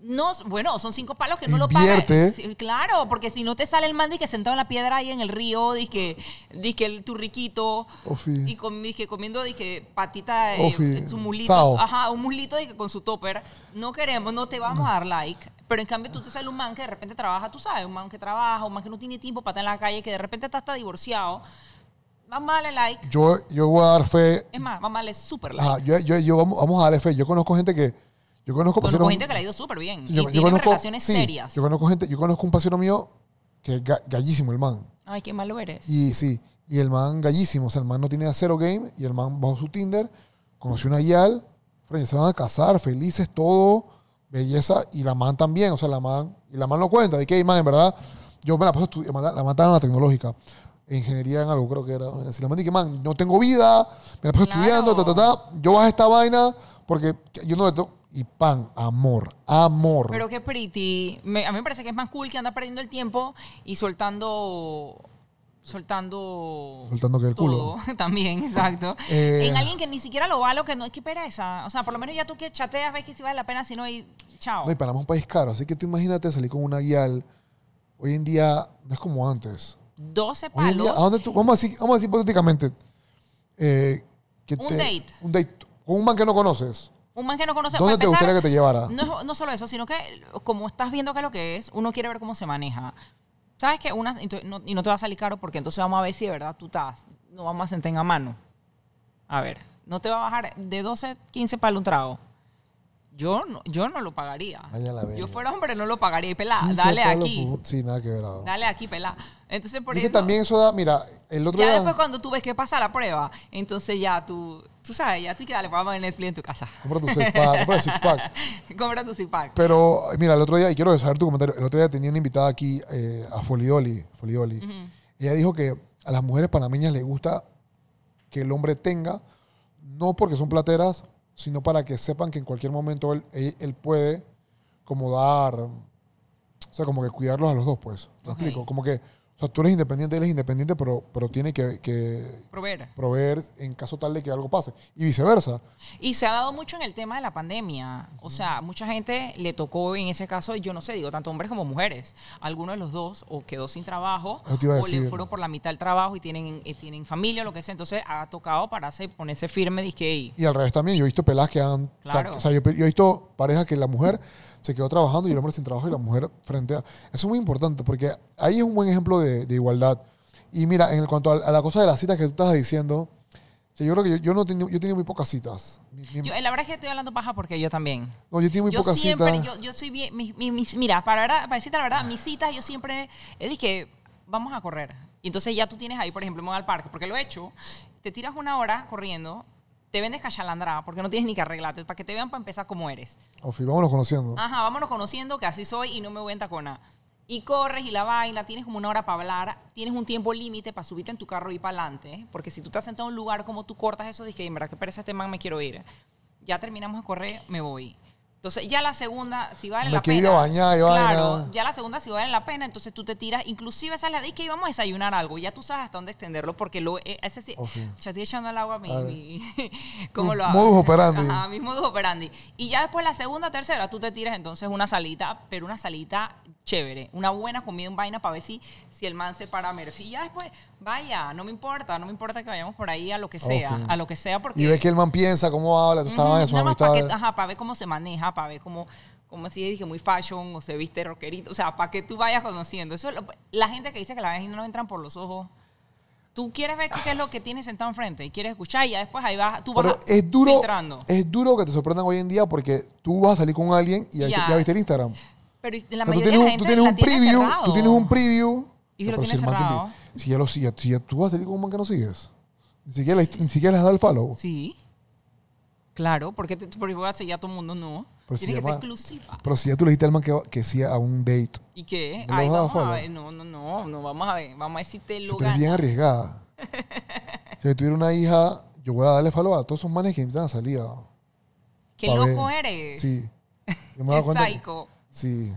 No, bueno, son cinco palos que no lo pierdes claro, porque si no te sale el man que sentado en la piedra ahí en el río, dizque, que el turriquito, y comiendo dije patita, en eh, eh, su mulito, ajá, un muslito con su topper. No queremos, no te vamos a dar like. Pero en cambio tú te sale un man que de repente trabaja, tú sabes, un man que trabaja, un man que no tiene tiempo para estar en la calle, que de repente está hasta divorciado. Vamos a darle like. Yo, voy a dar fe. Es más, vamos a darle super like. vamos a darle fe. Yo conozco gente que yo conozco, gente que le ha ido súper bien. Yo, y tiene conozco, relaciones serias. Yo conozco gente, yo conozco un paseo mío que es gallísimo el man. Ay, qué malo eres. Y sí, y el man gallísimo, o sea, el man no tiene acero game y el man bajó su Tinder, conoció una yal, se van a casar, felices, todo, belleza y la man también, o sea, la man y la man lo cuenta, de que man en verdad, yo me la paso estudiando la mataron a la tecnológica. Ingeniería en algo, creo que era. Si la man dije, man, no tengo vida, me la paso estudiando, ta, ta, ta, yo bajo esta vaina porque yo no le y pan, amor, amor. Pero qué pretty. a mí me parece que es más cool que anda perdiendo el tiempo y soltando. Soltando. Soltando que el culo. También, exacto. Eh. en alguien que ni siquiera lo vale lo que no es que pereza. O sea, por lo menos ya tú que chateas ves que si vale la pena, si no, hay chao. No, y Panamá es un país caro, así que tú imagínate salir con una guial. Hoy en día no es como antes. 12 palos. Vamos a decir, hipotéticamente. Eh, un date. Un date. Con un man que no conoces. Un man que no conoce. ¿Dónde te gustaría que te llevara? No, solo eso, sino que como estás viendo qué es lo que es, uno quiere ver cómo se maneja. ¿Sabes qué? Una, y no te va a salir caro porque entonces vamos a ver si de verdad tú estás. No vamos a sentar en a mano. A ver, no te va a bajar de 12, 15 para un trago yo no, yo no lo pagaría. Yo fuera hombre, no lo pagaría. Y pelá, dale aquí. Sí, nada que ver. Ahora. Dale aquí, pelá. Entonces, por y que también eso da, mira, el otro día... Ya después cuando tú ves que pasa la prueba, entonces ya tú, tú sabes, ya que dale, vamos a el Netflix en tu casa. Compra tu six compra six pack. compra tu Zipac. Pero, mira, el otro día, y quiero saber tu comentario, el otro día tenía una invitada aquí eh, a Folioli, Folioli. Ella dijo que a las mujeres panameñas les gusta que el hombre tenga, no porque son plateras, sino para que sepan que en cualquier momento él, él, puede como dar, o sea, como que cuidarlos a los dos, pues. lo explico? Como que o sea, tú eres independiente, él es independiente, pero, pero tiene que, proveer. en caso tal de que algo pase. Y viceversa. Y se ha dado mucho en el tema de la pandemia. O sea, mucha gente le tocó en ese caso, yo no sé, digo, tanto hombres como mujeres. Algunos de los dos o quedó sin trabajo o le fueron por la mitad del trabajo y tienen, eh, tienen familia o lo que sea. Entonces ha tocado pararse, ponerse firme, disque. Y al revés también. Yo he visto pelas que han... Claro. O sea, yo he visto parejas que la mujer se quedó trabajando y el hombre sin trabajo y la mujer frente a... Eso es muy importante porque ahí es un buen ejemplo de, de igualdad. Y mira, en cuanto a, la cosa de las citas que tú estás diciendo, yo creo que yo, no tengo, yo tengo muy pocas citas. la verdad es que estoy hablando paja porque yo también. No, yo tengo muy pocas citas. Yo, yo soy bien, mira, para, para decirte la verdad, mis citas yo siempre, es que vamos a correr. Y entonces ya tú tienes ahí, por ejemplo, me al parque, porque lo he hecho, te tiras una hora corriendo te vendes cachalandraba porque no tienes ni que arreglarte, para que te vean para empezar como eres. Ofi, vámonos conociendo. Ajá, vámonos conociendo que así soy y no me voy en tacona. Y corres y la vaina, tienes como una hora para hablar, tienes un tiempo límite para subirte en tu carro y para adelante. Porque si tú estás sentado en un lugar, como tú cortas eso, dije, en verdad que pereza este man, me quiero ir. Ya terminamos de correr, me voy. Entonces, ya la segunda, si vale Me la pena. Bañar, claro, ya la segunda, si vale la pena, entonces tú te tiras, inclusive la de que íbamos a desayunar algo, ya tú sabes hasta dónde extenderlo, porque lo, eh, ese sí, estoy echando el agua a mi ¿cómo mm, lo hago? Modus operandi. Ajá, mi modus operandi. Y ya después la segunda, tercera, tú te tiras entonces una salita, pero una salita chévere. Una buena comida en vaina para ver si, si el man se para a Y ya después, vaya, no me importa, no me importa que vayamos por ahí a lo que oh, sea, a lo que sea. Porque, y ve que el man piensa, cómo habla, tú estabas en su Para que, ajá, para ver cómo se maneja, para ver cómo, como si dije, muy fashion o se viste rockerito. O sea, para que tú vayas conociendo. Eso, la gente que dice que la vez no entran por los ojos. Tú quieres ver qué es lo que tienes sentado enfrente y quieres escuchar y ya después ahí vas, tú vas es duro, Es duro que te sorprendan hoy en día porque tú vas a salir con alguien y ya viste el Instagram. Pero la mayoría de la gente tú tienes la un tiene Tú tienes un preview. Y si lo tienes cerrado. si ya lo sigues, si ya tú vas a salir con un man que no sigues. Ni siquiera, ni siquiera le has dado el follow. Sí. Claro, porque, porque voy a seguir a todo el mundo, no. Pero Tiene que ser exclusiva. Pero si ya tú le dijiste al man que, que sí a un date. ¿Y qué? ¿No No, no, no, no. Vamos a ver. Vamos a ver si te lo si ganas. bien arriesgada. si tuviera una hija, yo voy a darle follow a todos esos manes que intentan salir. ¿Qué loco eres? Sí. Yo Qué psycho. Sí.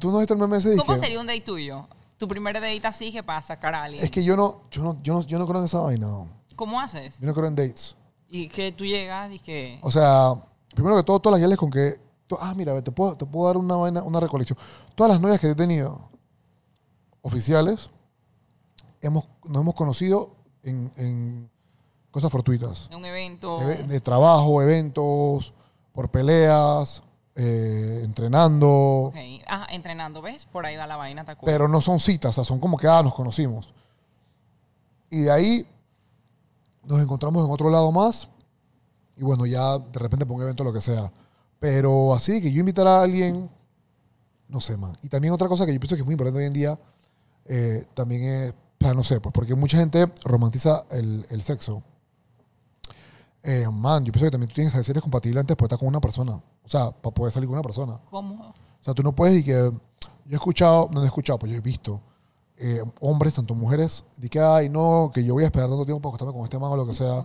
Tú no has el meme ese ¿Cómo sería un date tuyo? Tu primer date así que para sacar a alguien. Es que yo no, yo no, yo no, yo no creo en esa vaina. ¿Cómo haces? Yo no creo en dates. Y que tú llegas y que. O sea, primero que todo, todas las guiales con que. ah, mira, te puedo, te puedo dar una vaina, una recolección. Todas las novias que he tenido, oficiales, hemos, nos hemos conocido en, en cosas fortuitas. en un evento. De trabajo, eventos, por peleas, eh, entrenando. Ah, entrenando, ¿ves? Por ahí da la vaina, Pero no son citas, o sea, son como que, ah, nos conocimos. Y de ahí nos encontramos en otro lado más. Y bueno, ya de repente pongo evento, lo que sea. Pero así que yo invitar a alguien, no sé, man. Y también otra cosa que yo pienso que es muy importante hoy en día, eh, también es, no sé, pues porque mucha gente romantiza el sexo eh, man, yo pienso que también tú tienes que saber si compatible antes de estar con una persona. O sea, para poder salir con una persona. ¿Cómo? O sea, tú no puedes y que. Yo he escuchado, no he escuchado, pues yo he visto eh, hombres, tanto mujeres, de que, ay, no, que yo voy a esperar tanto tiempo para acostarme con este man o lo que sea.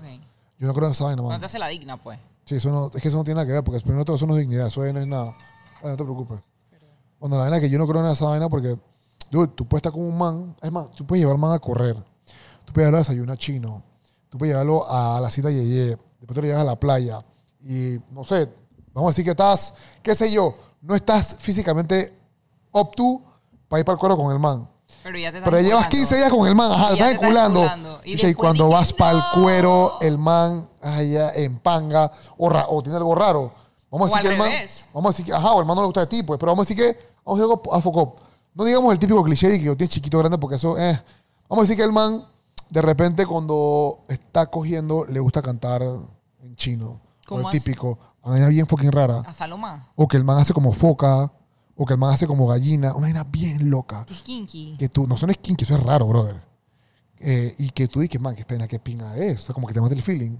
Yo no creo en esa vaina, man. No te hace la digna, pues. Sí, eso no, es que eso no tiene nada que ver, porque primero todo eso no es dignidad, eso no es nada. Ay, no te preocupes. Bueno, la vaina es que yo no creo en esa vaina porque dude, tú puedes estar con un man, es más, tú puedes llevar al man a correr, tú puedes llevarlo a desayunar chino, tú puedes llevarlo a la cita yeye, después te lo llevas a la playa y, no sé, vamos a decir que estás, qué sé yo, no estás físicamente to para ir para el cuero con el man. Pero ya te llevas 15 días con el man, ajá, y estás culando. Y, cuando vas para el cuero, el man allá en panga o, tiene algo raro. Vamos a decir que el man. Vamos a decir que, ajá, o el man no le gusta de ti, pues, pero vamos a decir que, vamos a decir algo a No digamos el típico cliché de que lo tienes chiquito grande porque eso, eh. Vamos a decir que el man de repente cuando está cogiendo, le gusta cantar en chino. Como típico. Una vaina bien fucking rara. A Salomá. O que el man hace como foca. O que el man hace como gallina. Una vaina bien loca. Es kinky. Que tú, no, son es kinky, eso es raro, brother. Eh, y que tú dices, man, que está en la que pinga es. O sea, como que te mata el feeling.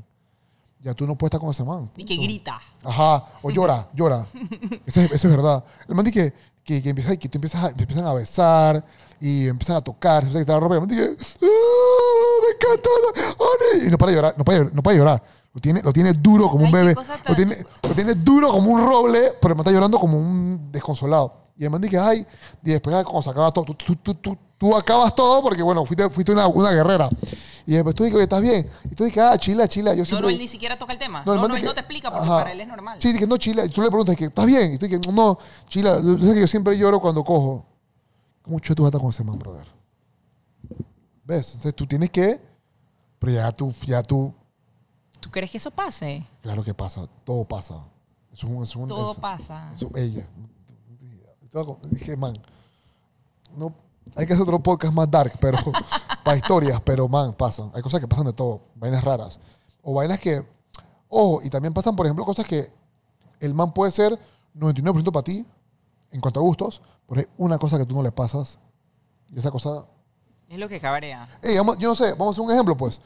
Ya tú no puedes estar con ese man. Y que grita. Ajá. O llora, llora. Eso es, verdad. El man dice que, que, empieza, tú empiezas a, empiezan a besar y empiezan a tocar. Se a el man dice, ah". Y no para llorar, no para, llorar, no llorar. Lo tiene, lo tiene duro como un bebé. Lo tiene, lo tiene duro como un roble, pero el está llorando como un desconsolado. Y el man dice, ay, y después ah, cuando se todo, tú, tú, tú, acabas todo porque, bueno, fuiste, fuiste una, una guerrera. Y después tú dices, oye, ¿estás bien? Y tú dices, ah, chila, chila. Yo No, siempre... él ni siquiera toca el tema. No, No, él no te explica porque para él es normal. Sí, dije, no, Chila. Y tú le preguntas, que, ¿estás bien? Y tú dices, no, Chila, yo que yo siempre lloro cuando cojo. Mucho tú vas a estar con ese man, brother. ¿Ves? Entonces tú tienes que pero ya tú, ya tú. ¿Tú crees que eso pase? Claro que pasa, todo pasa. todo pasa. ella. Dije, man, no, hay que hacer otro podcast más dark, pero para historias, pero man, pasan. Hay cosas que pasan de todo, vainas raras. O vainas que, ojo, y también pasan, por ejemplo, cosas que el man puede ser 99% para ti, en cuanto a gustos, pero hay una cosa que tú no le pasas y esa cosa es lo que cabrea. yo no sé, vamos a hacer un ejemplo, pues.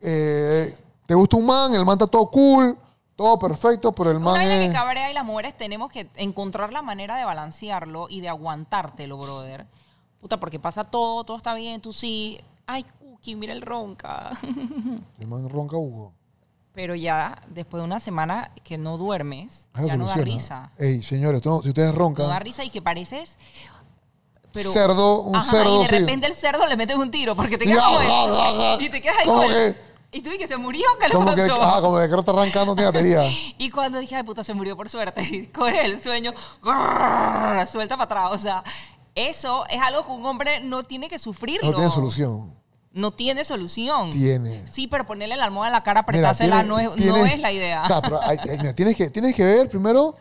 Eh, te gusta un man, el man está todo cool, todo perfecto, pero el Una man que cabrea y las mujeres tenemos que encontrar la manera de balancearlo y de aguantártelo, brother. Puta, porque pasa todo, todo está bien, tú sí. Ay, Cookie, mira el ronca. El man ronca Hugo. Pero ya después de una semana que no duermes, ya no da risa. Ey, señores, si ustedes No da risa y que pareces un Cerdo, un cerdo. Y de repente el cerdo le metes un tiro porque te quedas. Y, y, te quedas ahí. ¿Cómo que, y tú que se murió, que lo como que, como que creo que está arrancando tiene batería. y cuando dije, ay puta, se murió por suerte, y coge el sueño, suelta para atrás. O sea, eso es algo que un hombre no tiene que sufrirlo. No tiene solución. No tiene solución. Tiene. Sí, pero ponerle la almohada en la cara, apretársela, no, es, no es la idea. O sea, pero tienes, que, tienes que ver primero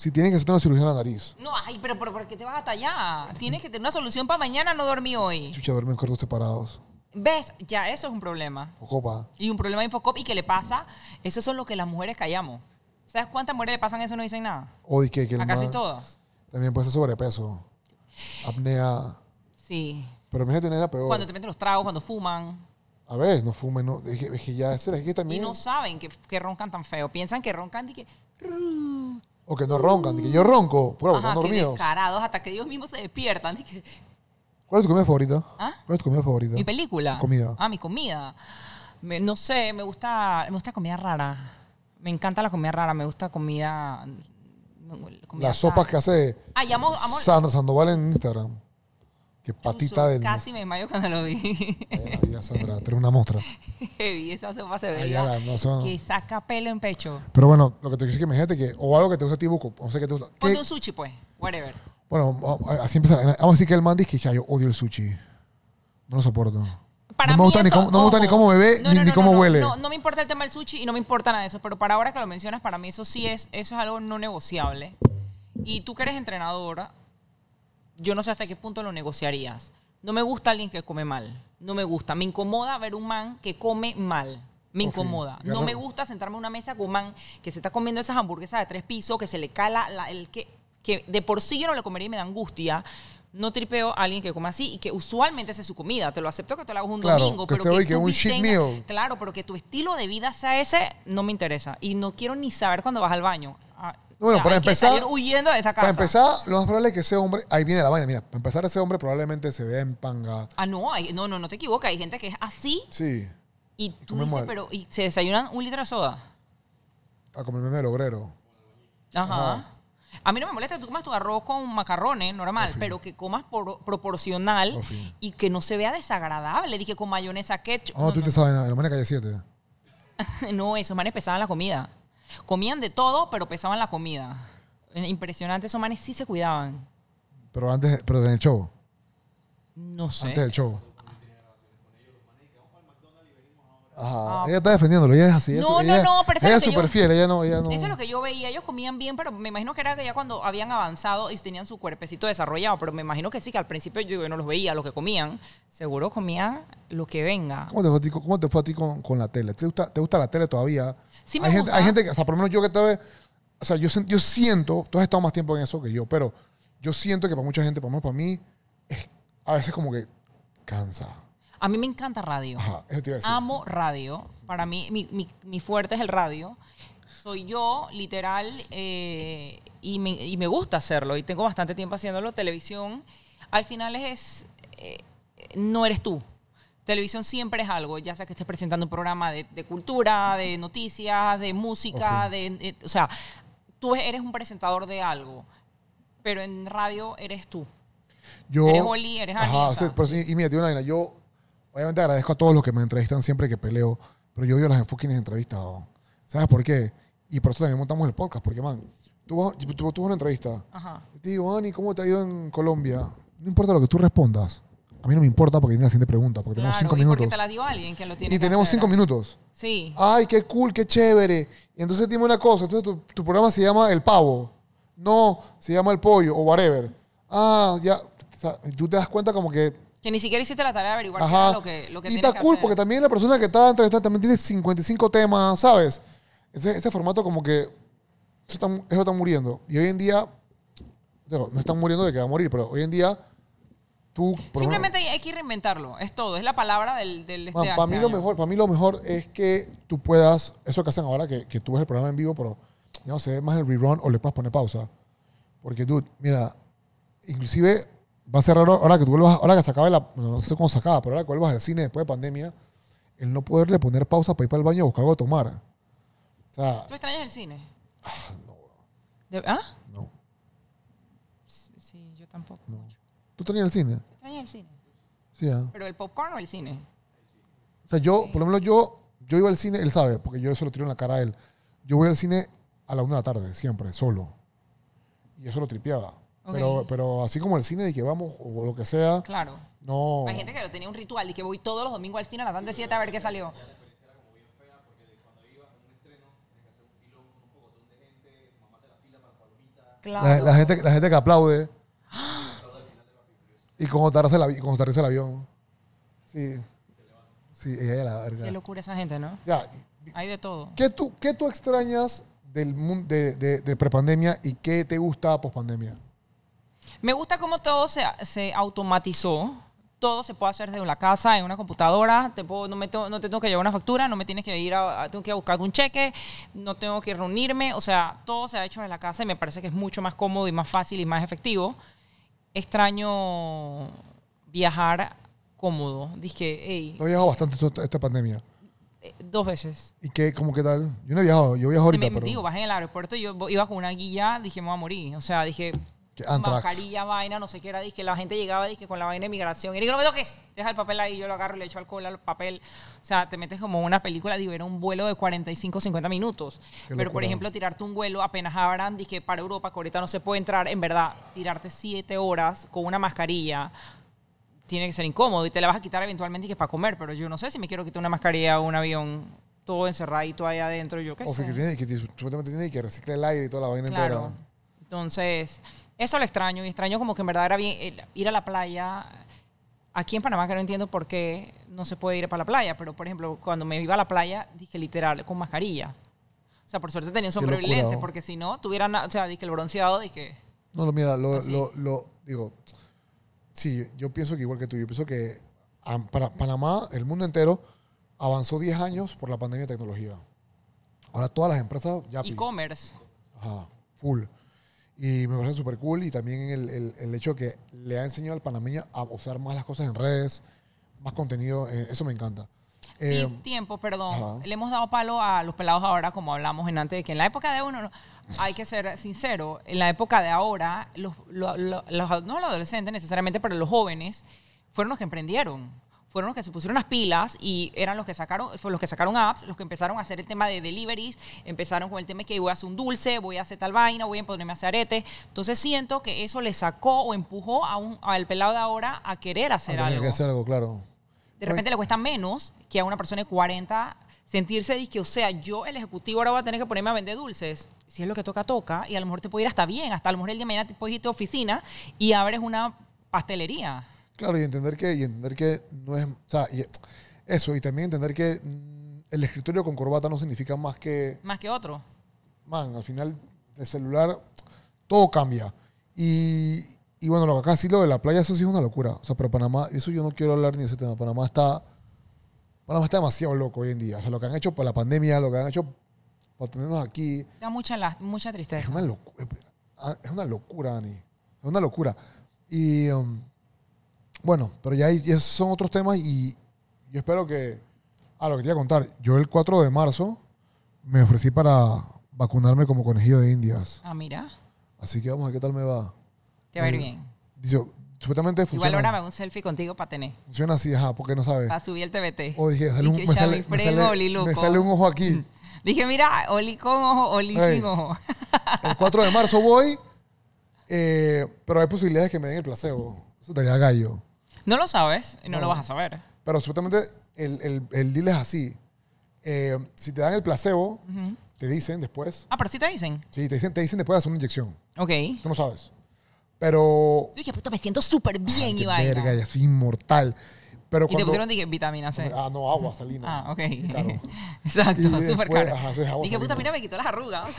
si tienes que hacerte una cirugía en la nariz. No, ay, pero, ¿por qué te vas hasta allá. Tienes que tener una solución para mañana, no dormí hoy. Chucha, duerme en cuartos separados. ¿Ves? Ya, eso es un problema. Focopa. Y un problema de Infocop. ¿Y qué le pasa? Eso son lo que las mujeres callamos. ¿Sabes cuántas mujeres le pasan eso y no dicen nada? O de qué, que A casi todas. También puede ser sobrepeso. Apnea. Sí. Pero me tener la peor. Cuando te meten los tragos, cuando fuman. A ver, no fumen, es, que, ya es que también. Y no saben que, que, roncan tan feo. Piensan que roncan y que. O que no roncan, de que yo ronco, pero favor están dormidos. descarados, hasta que ellos mismos se despiertan. ¿Cuál es tu comida favorita? ¿Ah? ¿Cuál es tu comida favorita? Mi película. Comida. Ah, mi comida. no sé, me gusta, me gusta comida rara. Me encanta la comida rara, me gusta comida. Las sopas que hace Ah, amor. Sandoval en Instagram patita de. Casi me mayo cuando lo vi. Allá Sandra, trae una mostra. vi, esa se veía. No, son... Que saca pelo en pecho. Pero bueno, lo que te quiero decir que imagínate que. O algo que te gusta a ti, Buco. No sé qué te gusta. Ponte un sushi, pues. Whatever. Bueno, así empezar. Vamos a decir que el man dice que yo odio el sushi. No lo soporto. no me gusta, ni, cómo, no me gusta ni cómo bebé no, ni, no, huele. No, me importa el tema del sushi y no me importa nada de eso. Pero para ahora que lo mencionas, para mí eso sí es, eso es algo no negociable. Y tú que eres entrenadora, yo no sé hasta qué punto lo negociarías. No me gusta alguien que come mal. No me gusta. Me incomoda ver un man que come mal. Me incomoda. no me gusta sentarme a una mesa con un man que se está comiendo esas hamburguesas de tres pisos, que se le cala el que, que de por sí yo no le comería y me da angustia. No tripeo a alguien que come así y que usualmente hace su comida. Te lo acepto que te lo hagas un claro, domingo, pero que, un Claro, pero que tu estilo de vida sea ese, no me interesa. Y no quiero ni saber cuando vas al baño. Bueno, para empezar. huyendo de Para empezar, lo más probable es que ese hombre. Ahí viene la vaina, mira. Para empezar, ese hombre probablemente se vea en panga. Ah, no, no, no, te equivocas. Hay gente que es así. Sí. Y tú dices, pero. ¿y se desayunan un litro de soda. A comerme el obrero. Ajá. A mí no me molesta que tú comas tu arroz con macarrones, normal, pero que comas proporcional y que no se vea desagradable. Dije con mayonesa ketchup. Oh, no, tú te sabes, nada. la calle 7. no, esos manes pesaban la comida. Comían de todo, pero pesaban la comida. Eh, impresionante, esos manes sí se cuidaban. Pero antes, pero en el show. No sé. Antes del show. Ah. Ella está defendiéndolo, ella es así. No, no, no, pero es súper fiel, ella no, Eso es lo que yo veía, ellos comían bien, pero me imagino que era que ya cuando habían avanzado y tenían su cuerpecito desarrollado, pero me imagino que sí, que al principio yo no los veía, lo que comían, seguro comían lo que venga. ¿Cómo te fue a ti, con, la tele? ¿Te gusta la tele todavía? hay, Gente, que, o sea, por lo menos yo que estaba, o sea, yo, yo siento, tú has estado más tiempo en eso que yo, pero yo siento que para mucha gente, por lo menos para mí, es, a veces como que cansa. A mí me encanta radio. Amo radio. Para mí, mi, mi, mi fuerte es el radio. Soy yo, literal, eh, y, me, y, me, gusta hacerlo. Y tengo bastante tiempo haciéndolo. Televisión, al final es... Eh, no eres tú televisión siempre es algo, ya sea que estés presentando un programa de, cultura, de noticias, de música, de, O sea, tú eres un presentador de algo, pero en radio eres tú. Yo, eres Oli, eres ajá, Y mira, tío, una yo obviamente agradezco a todos los que me entrevistan siempre que peleo, pero yo odio las enfoquines entrevistas. ¿Sabes por qué? Y por eso también montamos el podcast, porque, man, tú, tú, tú, una entrevista. Ajá. Y te digo, Ani, ¿cómo te ha ido en Colombia? No importa lo que tú respondas a mí no me importa porque viene la siguiente pregunta, porque tenemos cinco y minutos. qué te la dio alguien que lo tiene. Y tenemos cinco minutos. Sí. Ay, qué cool, qué chévere. Y entonces dime una cosa, entonces tu, tu, programa se llama El Pavo, no se llama El Pollo o whatever. Ah, ya, tú te das cuenta como que... Que ni siquiera hiciste la tarea de averiguar lo que, lo que Y está cool porque también la persona que está entrevistando también tiene 55 temas, ¿sabes? Ese, ese formato como que... Eso está, eso está muriendo. Y hoy en día... No, no están muriendo de que va a morir, pero hoy en día Simplemente hay que reinventarlo, es todo, es la palabra del, este Para mí, Lo mejor, para mí lo mejor es que tú puedas, eso que hacen ahora, que, tú ves el programa en vivo, pero ya no sé más el rerun o le puedes poner pausa. Porque, dude, mira, inclusive va a ser raro ahora que tú vuelvas, ahora que se acaba la, no sé cómo se acaba, pero ahora que vuelvas al cine después de pandemia, el no poderle poner pausa para ir para el baño a buscar algo a tomar. ¿Tú extrañas el cine? Ah, no. Ah? No. Sí, yo tampoco. ¿Tú extrañas el cine? el cine. Sí, ah. Pero el popcorn o el cine. O sea, yo, por lo menos yo, yo iba al cine, él sabe, porque yo eso lo tiro en la cara a él. Yo voy al cine a la una de la tarde, siempre, solo. Y eso lo tripeaba. Pero, pero así como el cine de que vamos o lo que sea. Claro. No. Hay gente que lo tenía un ritual y que voy todos los domingos al cine a las tarde 7 a ver qué salió. La, la, gente, la gente que aplaude. ¡Ah! Y con Otarse el, avión, el avión. Sí. Sí, es la verga. Qué locura esa gente, ¿no? Ya. Hay de todo. ¿Qué tú, qué tú extrañas del mundo de, de, prepandemia y qué te gusta pospandemia? Me gusta cómo todo se, automatizó todo se puede hacer desde la casa, en una computadora, te puedo, no, me tengo, no tengo que llevar una factura, no me tienes que ir a, tengo que buscar un cheque, no tengo que reunirme, o sea, todo se ha hecho desde la casa y me parece que es mucho más cómodo y más fácil y más efectivo extraño viajar cómodo. Dije, hey. He viajado bastante esta, pandemia. Eh, dos veces. ¿Y qué, cómo qué tal? Yo no he viajado, yo viajo ahorita. Me, pero... Digo, bajé en el aeropuerto yo iba con una guía, dije, me voy a morir. O sea, dije, Mascarilla, vaina, no sé qué era. que la gente llegaba dije, con la vaina de migración. Y digo, no me toques. Deja el papel ahí. Yo lo agarro y le echo alcohol al papel. O sea, te metes como una película y ver un vuelo de 45, 50 minutos. Pero, por ejemplo, tirarte un vuelo apenas abran, que para Europa, que ahorita no se puede entrar. En verdad, tirarte siete horas con una mascarilla tiene que ser incómodo y te la vas a quitar eventualmente y que es para comer, pero yo no sé si me quiero quitar una mascarilla o un avión todo encerradito ahí adentro, yo qué sé. O que tiene que, reciclar el aire y toda la vaina entera. Entonces, eso lo extraño. Y extraño como que en verdad era bien eh, ir a la playa. Aquí en Panamá, que no entiendo por qué no se puede ir para la playa, pero por ejemplo, cuando me iba a la playa, dije literal, con mascarilla. O sea, por suerte tenía y sobreviviente porque si no, nada, o sea, dije el bronceado, dije... No, no, mira, lo, lo, lo, digo, sí, yo pienso que igual que tú, yo pienso que para Panamá, el mundo entero, avanzó 10 años por la pandemia de tecnología. Ahora todas las empresas ya... E-commerce. Ajá, full. Y me parece súper cool. Y también el, el, hecho que le ha enseñado al panameño a usar más las cosas en redes, más contenido. Eh, eso me encanta. y eh, tiempo, perdón. Le hemos dado palo a los pelados ahora, como hablamos en antes de que en la época de uno, hay que ser sincero, en la época de ahora, los, los, los, no los adolescentes necesariamente, pero los jóvenes fueron los que emprendieron fueron los que se pusieron las pilas y eran los que sacaron, fueron los que sacaron apps, los que empezaron a hacer el tema de deliveries, empezaron con el tema de que voy a hacer un dulce, voy a hacer tal vaina, voy a ponerme a hacer arete. Entonces siento que eso le sacó o empujó a un, al pelado de ahora a querer hacer algo. que hacer algo, claro. De repente le cuesta menos que a una persona de 40 sentirse que o sea, yo el ejecutivo ahora voy a tener que ponerme a vender dulces. Si es lo que toca, toca. Y a lo mejor te puede ir hasta bien, hasta a lo mejor el día de mañana te puedes ir a oficina y abres una pastelería. Claro, y entender que, y entender que no es. eso, y también entender que mm, el escritorio con corbata no significa más que. Más que otro. Man, al final, el celular, todo cambia. Y, bueno, lo que acá sí lo de la playa, eso sí es una locura. O sea, pero Panamá, eso yo no quiero hablar ni de ese tema. Panamá está. Panamá está demasiado loco hoy en día. O sea, lo que han hecho para la pandemia, lo que han hecho para tenernos aquí. Da mucha, mucha tristeza. Es una, locura, Ani. Es una locura. Y. Um, bueno, pero ya, esos son otros temas y yo espero que. Ah, lo que quería contar. Yo el 4 de marzo me ofrecí para vacunarme como conejillo de indias. Ah, mira. Así que vamos a ver qué tal me va. Te va a ir eh, bien. Dice, supuestamente funciona. Igual ahora me un selfie contigo para tener. Funciona así, ajá, porque no sabes. a subir el TBT. O oh, dije, un, me, sale, me, sale, un ojo aquí. Dije, mira, Oli con ojo, Oli sin ojo. el 4 de marzo voy, eh, pero hay posibilidades que me den el placebo. Eso estaría gallo. No lo sabes y no, lo vas a saber. Pero supuestamente el, el, el deal es así. Eh, si te dan el placebo, te dicen después. Ah, pero sí te dicen. Sí, te dicen, te dicen después de hacer una inyección. Ok. Tú no sabes. Pero. Yo dije, puta, me siento súper bien, ay, Iván. Verga, ya soy inmortal. Pero y te pusieron, dije, vitamina C. Ah, no, agua, salina. Ah, ok. Exacto, súper caro. y agua, dije, puta, mira, me quitó las arrugas.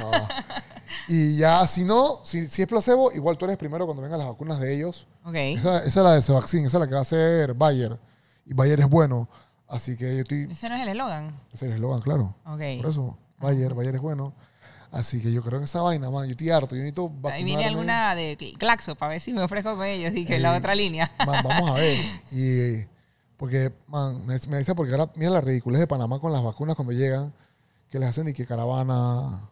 Y ya, si no, si, es placebo, igual tú eres primero cuando vengan las vacunas de ellos. Ok. Esa, es la de vaccine, esa es la que va a hacer Bayer. Y Bayer es bueno. Así que yo estoy. Ese no es el eslogan. Ese es el eslogan, claro. Ok. Por eso, Bayer, Bayer es bueno. Así que yo creo que esa vaina, man, yo estoy harto, yo necesito vacunarme. Ahí viene alguna de Claxo para ver si me ofrezco con ellos, dije, eh, la otra línea. Man, vamos a ver. Y porque, man, me, dice porque ahora, mira la ridiculez de Panamá con las vacunas cuando llegan, que les hacen y que caravana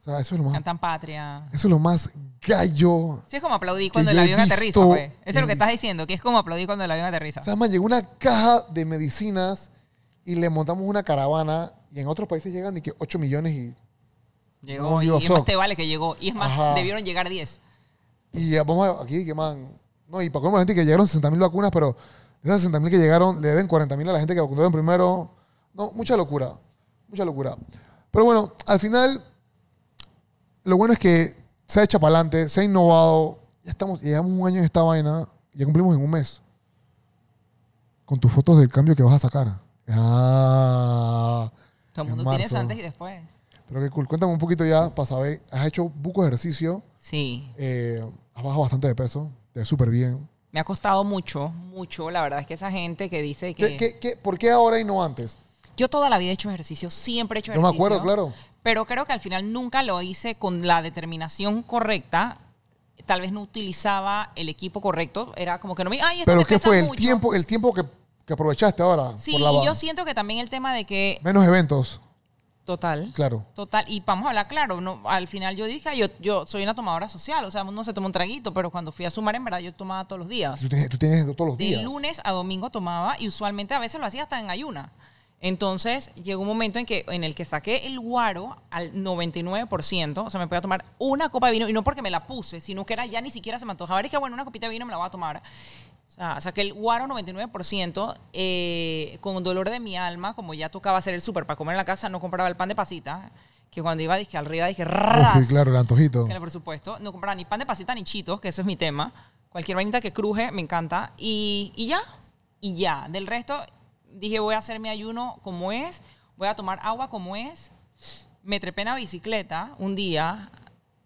o sea, eso es lo más. Cantan patria. Eso es lo más gallo. Sí, es como aplaudir cuando el avión aterriza, güey. Pues. Eso es lo que estás diciendo, que es como aplaudí cuando el avión aterriza. O sea, man, llegó una caja de medicinas y le montamos una caravana y en otros países llegan y que 8 millones y. Llegó, y, es más te vale que llegó. Y es más, debieron llegar 10. Y vamos aquí, que man. No, y para comer la gente que llegaron 60 mil vacunas, pero esas 60 mil que llegaron, le deben 40 mil a la gente que vacunaron primero. No, mucha locura. Mucha locura. Pero bueno, al final lo bueno es que se ha hecho para adelante, se ha innovado. Ya estamos, llevamos un año en esta vaina, ya cumplimos en un mes. Con tus fotos del cambio que vas a sacar. Ah, Todo el mundo tienes antes y después. Pero qué cool. Cuéntame un poquito ya para saber. Has hecho buco ejercicio. Sí. Eh, has bajado bastante de peso. Te ves súper bien. Me ha costado mucho, mucho. La verdad es que esa gente que dice que. por qué ahora y no antes? Yo toda la vida he hecho ejercicio, siempre he hecho ejercicio. No me acuerdo, claro pero creo que al final nunca lo hice con la determinación correcta. Tal vez no utilizaba el equipo correcto. Era como que no me. pero ¿qué fue? El tiempo, el tiempo que, aprovechaste ahora. Sí, y yo siento que también el tema de que. Menos eventos. Total. Claro. Total. Y vamos a hablar claro. No, al final yo dije, yo, yo soy una tomadora social. O sea, no se toma un traguito, pero cuando fui a sumar, en verdad, yo tomaba todos los días. Tú tienes, tú tienes todos los días. De lunes a domingo tomaba y usualmente a veces lo hacía hasta en ayuna. Entonces llegó un momento en, que, en el que saqué el guaro al 99%, o sea, me podía tomar una copa de vino, y no porque me la puse, sino que era ya ni siquiera se me antojaba, es que bueno, una copita de vino me la voy a tomar. O sea, saqué el guaro 99%, eh, con dolor de mi alma, como ya tocaba hacer el súper para comer en la casa, no compraba el pan de pasita, que cuando iba dije arriba dije, ras, sí, claro, el antojito. Que, por supuesto, no compraba ni pan de pasita ni chitos, que eso es mi tema. Cualquier vainita que cruje, me encanta. Y, y ya, y ya. Del resto, dije, voy a hacer mi ayuno como es, voy a tomar agua como es. Me trepé en la bicicleta un día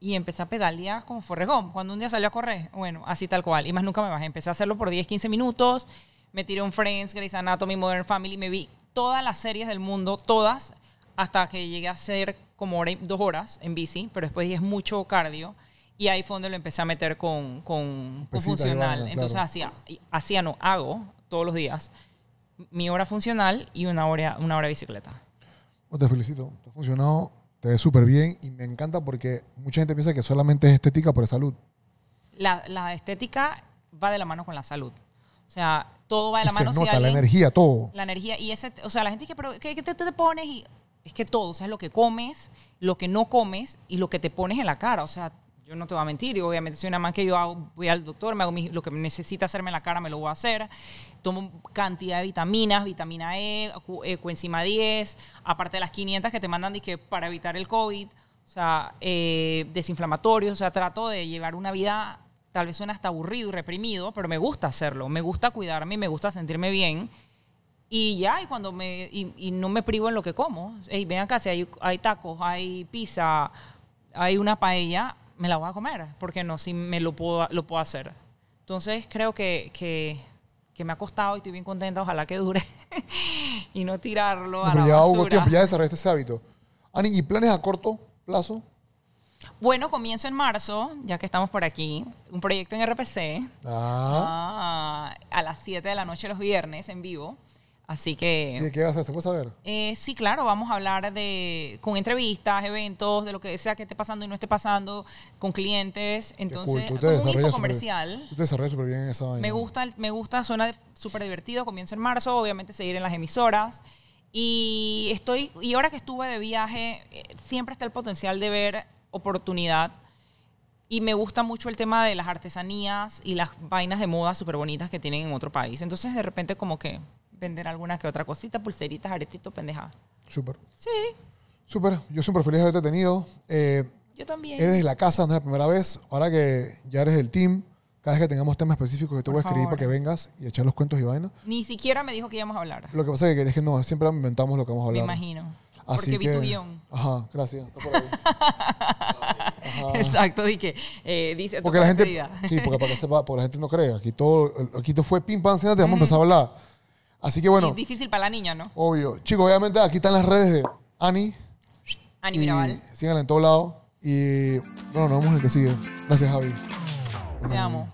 y empecé a pedalear como forregón. Cuando un día salió a correr, bueno, así tal cual. Y más nunca me bajé. Empecé a hacerlo por 10, 15 minutos. Me tiré un Friends, Grey's Anatomy, Modern Family. Me vi todas las series del mundo, todas, hasta que llegué a hacer como dos horas en bici. Pero después dije, es mucho cardio. Y ahí fue donde lo empecé a meter con, con, pues funcional. Entonces hacía, hacía, no, hago todos los días mi hora funcional y una hora, una hora de bicicleta. Pues te felicito, te ha funcionado, te ves súper bien y me encanta porque mucha gente piensa que solamente es estética por salud. La, la estética va de la mano con la salud. O sea, todo va de la mano. Se nota la energía, todo. La energía. Y ese, o sea, la gente dice pero, ¿qué, qué te, te, pones? Y es que todo, o sea, lo que comes, lo que no comes y lo que te pones en la cara. O sea, yo no te voy a mentir, yo obviamente soy una más que yo voy al doctor, me hago lo que necesita hacerme en la cara, me lo voy a hacer. Tomo cantidad de vitaminas, vitamina E, eh, coenzima 10, aparte de las 500 que te mandan que para evitar el COVID, o sea, eh, desinflamatorios, o sea, trato de llevar una vida, tal vez suena hasta aburrido y reprimido, pero me gusta hacerlo, me gusta cuidarme, me gusta sentirme bien. Y ya, y cuando me, y, no me privo en lo que como. Hey, vean acá, si hay, hay tacos, hay pizza, hay una paella, me la voy a comer, porque no, si me lo puedo, lo puedo hacer. Entonces creo que, que, me ha costado y estoy bien contenta, ojalá que dure y no tirarlo a la ya hago Hubo tiempo, ya desarrollaste ese hábito. Ani, ¿y planes a corto plazo? Bueno, comienzo en marzo, ya que estamos por aquí, un proyecto en RPC ah. ah, a las 7 de la noche los viernes en vivo. Así que... ¿Y qué vas a hacer? saber? Eh, sí, claro, vamos a hablar de con entrevistas, eventos, de lo que sea que esté pasando y no esté pasando, con clientes. Entonces, un comercial. tú desarrollas súper bien esa vaina. Me gusta, me gusta suena súper divertido. Comienzo en marzo, obviamente seguir en las emisoras. Y, estoy, y ahora que estuve de viaje, eh, siempre está el potencial de ver oportunidad y me gusta mucho el tema de las artesanías y las vainas de moda súper bonitas que tienen en otro país. Entonces, de repente, como que vender alguna que otra cosita, pulseritas, aretitos, pendejadas. Súper. Sí. Súper. Yo siempre feliz de haberte tenido. Eh, yo también. Eres de la casa, no es la primera vez. Ahora que ya eres del team, cada vez que tengamos temas específicos, que te voy a escribir para que vengas y echar los cuentos y vainas. Ni siquiera me dijo que íbamos a hablar. Lo que pasa es que, es que no, siempre inventamos lo que vamos a hablar. Me imagino. Así porque vi tu guión. Ajá, gracias. Exacto, y que eh, dice porque la gente, Sí, porque para sepa, la gente no cree. Aquí todo, aquí todo fue pim, pam, cena, te vamos a empezar a hablar. Así que bueno. Es difícil para la niña, ¿no? Obvio. Chicos, obviamente aquí están las redes de Ani. Ani Mirabal. Síganla en todos lados. Y bueno, nos vemos en el que sigue. Gracias, Javi. Te amo.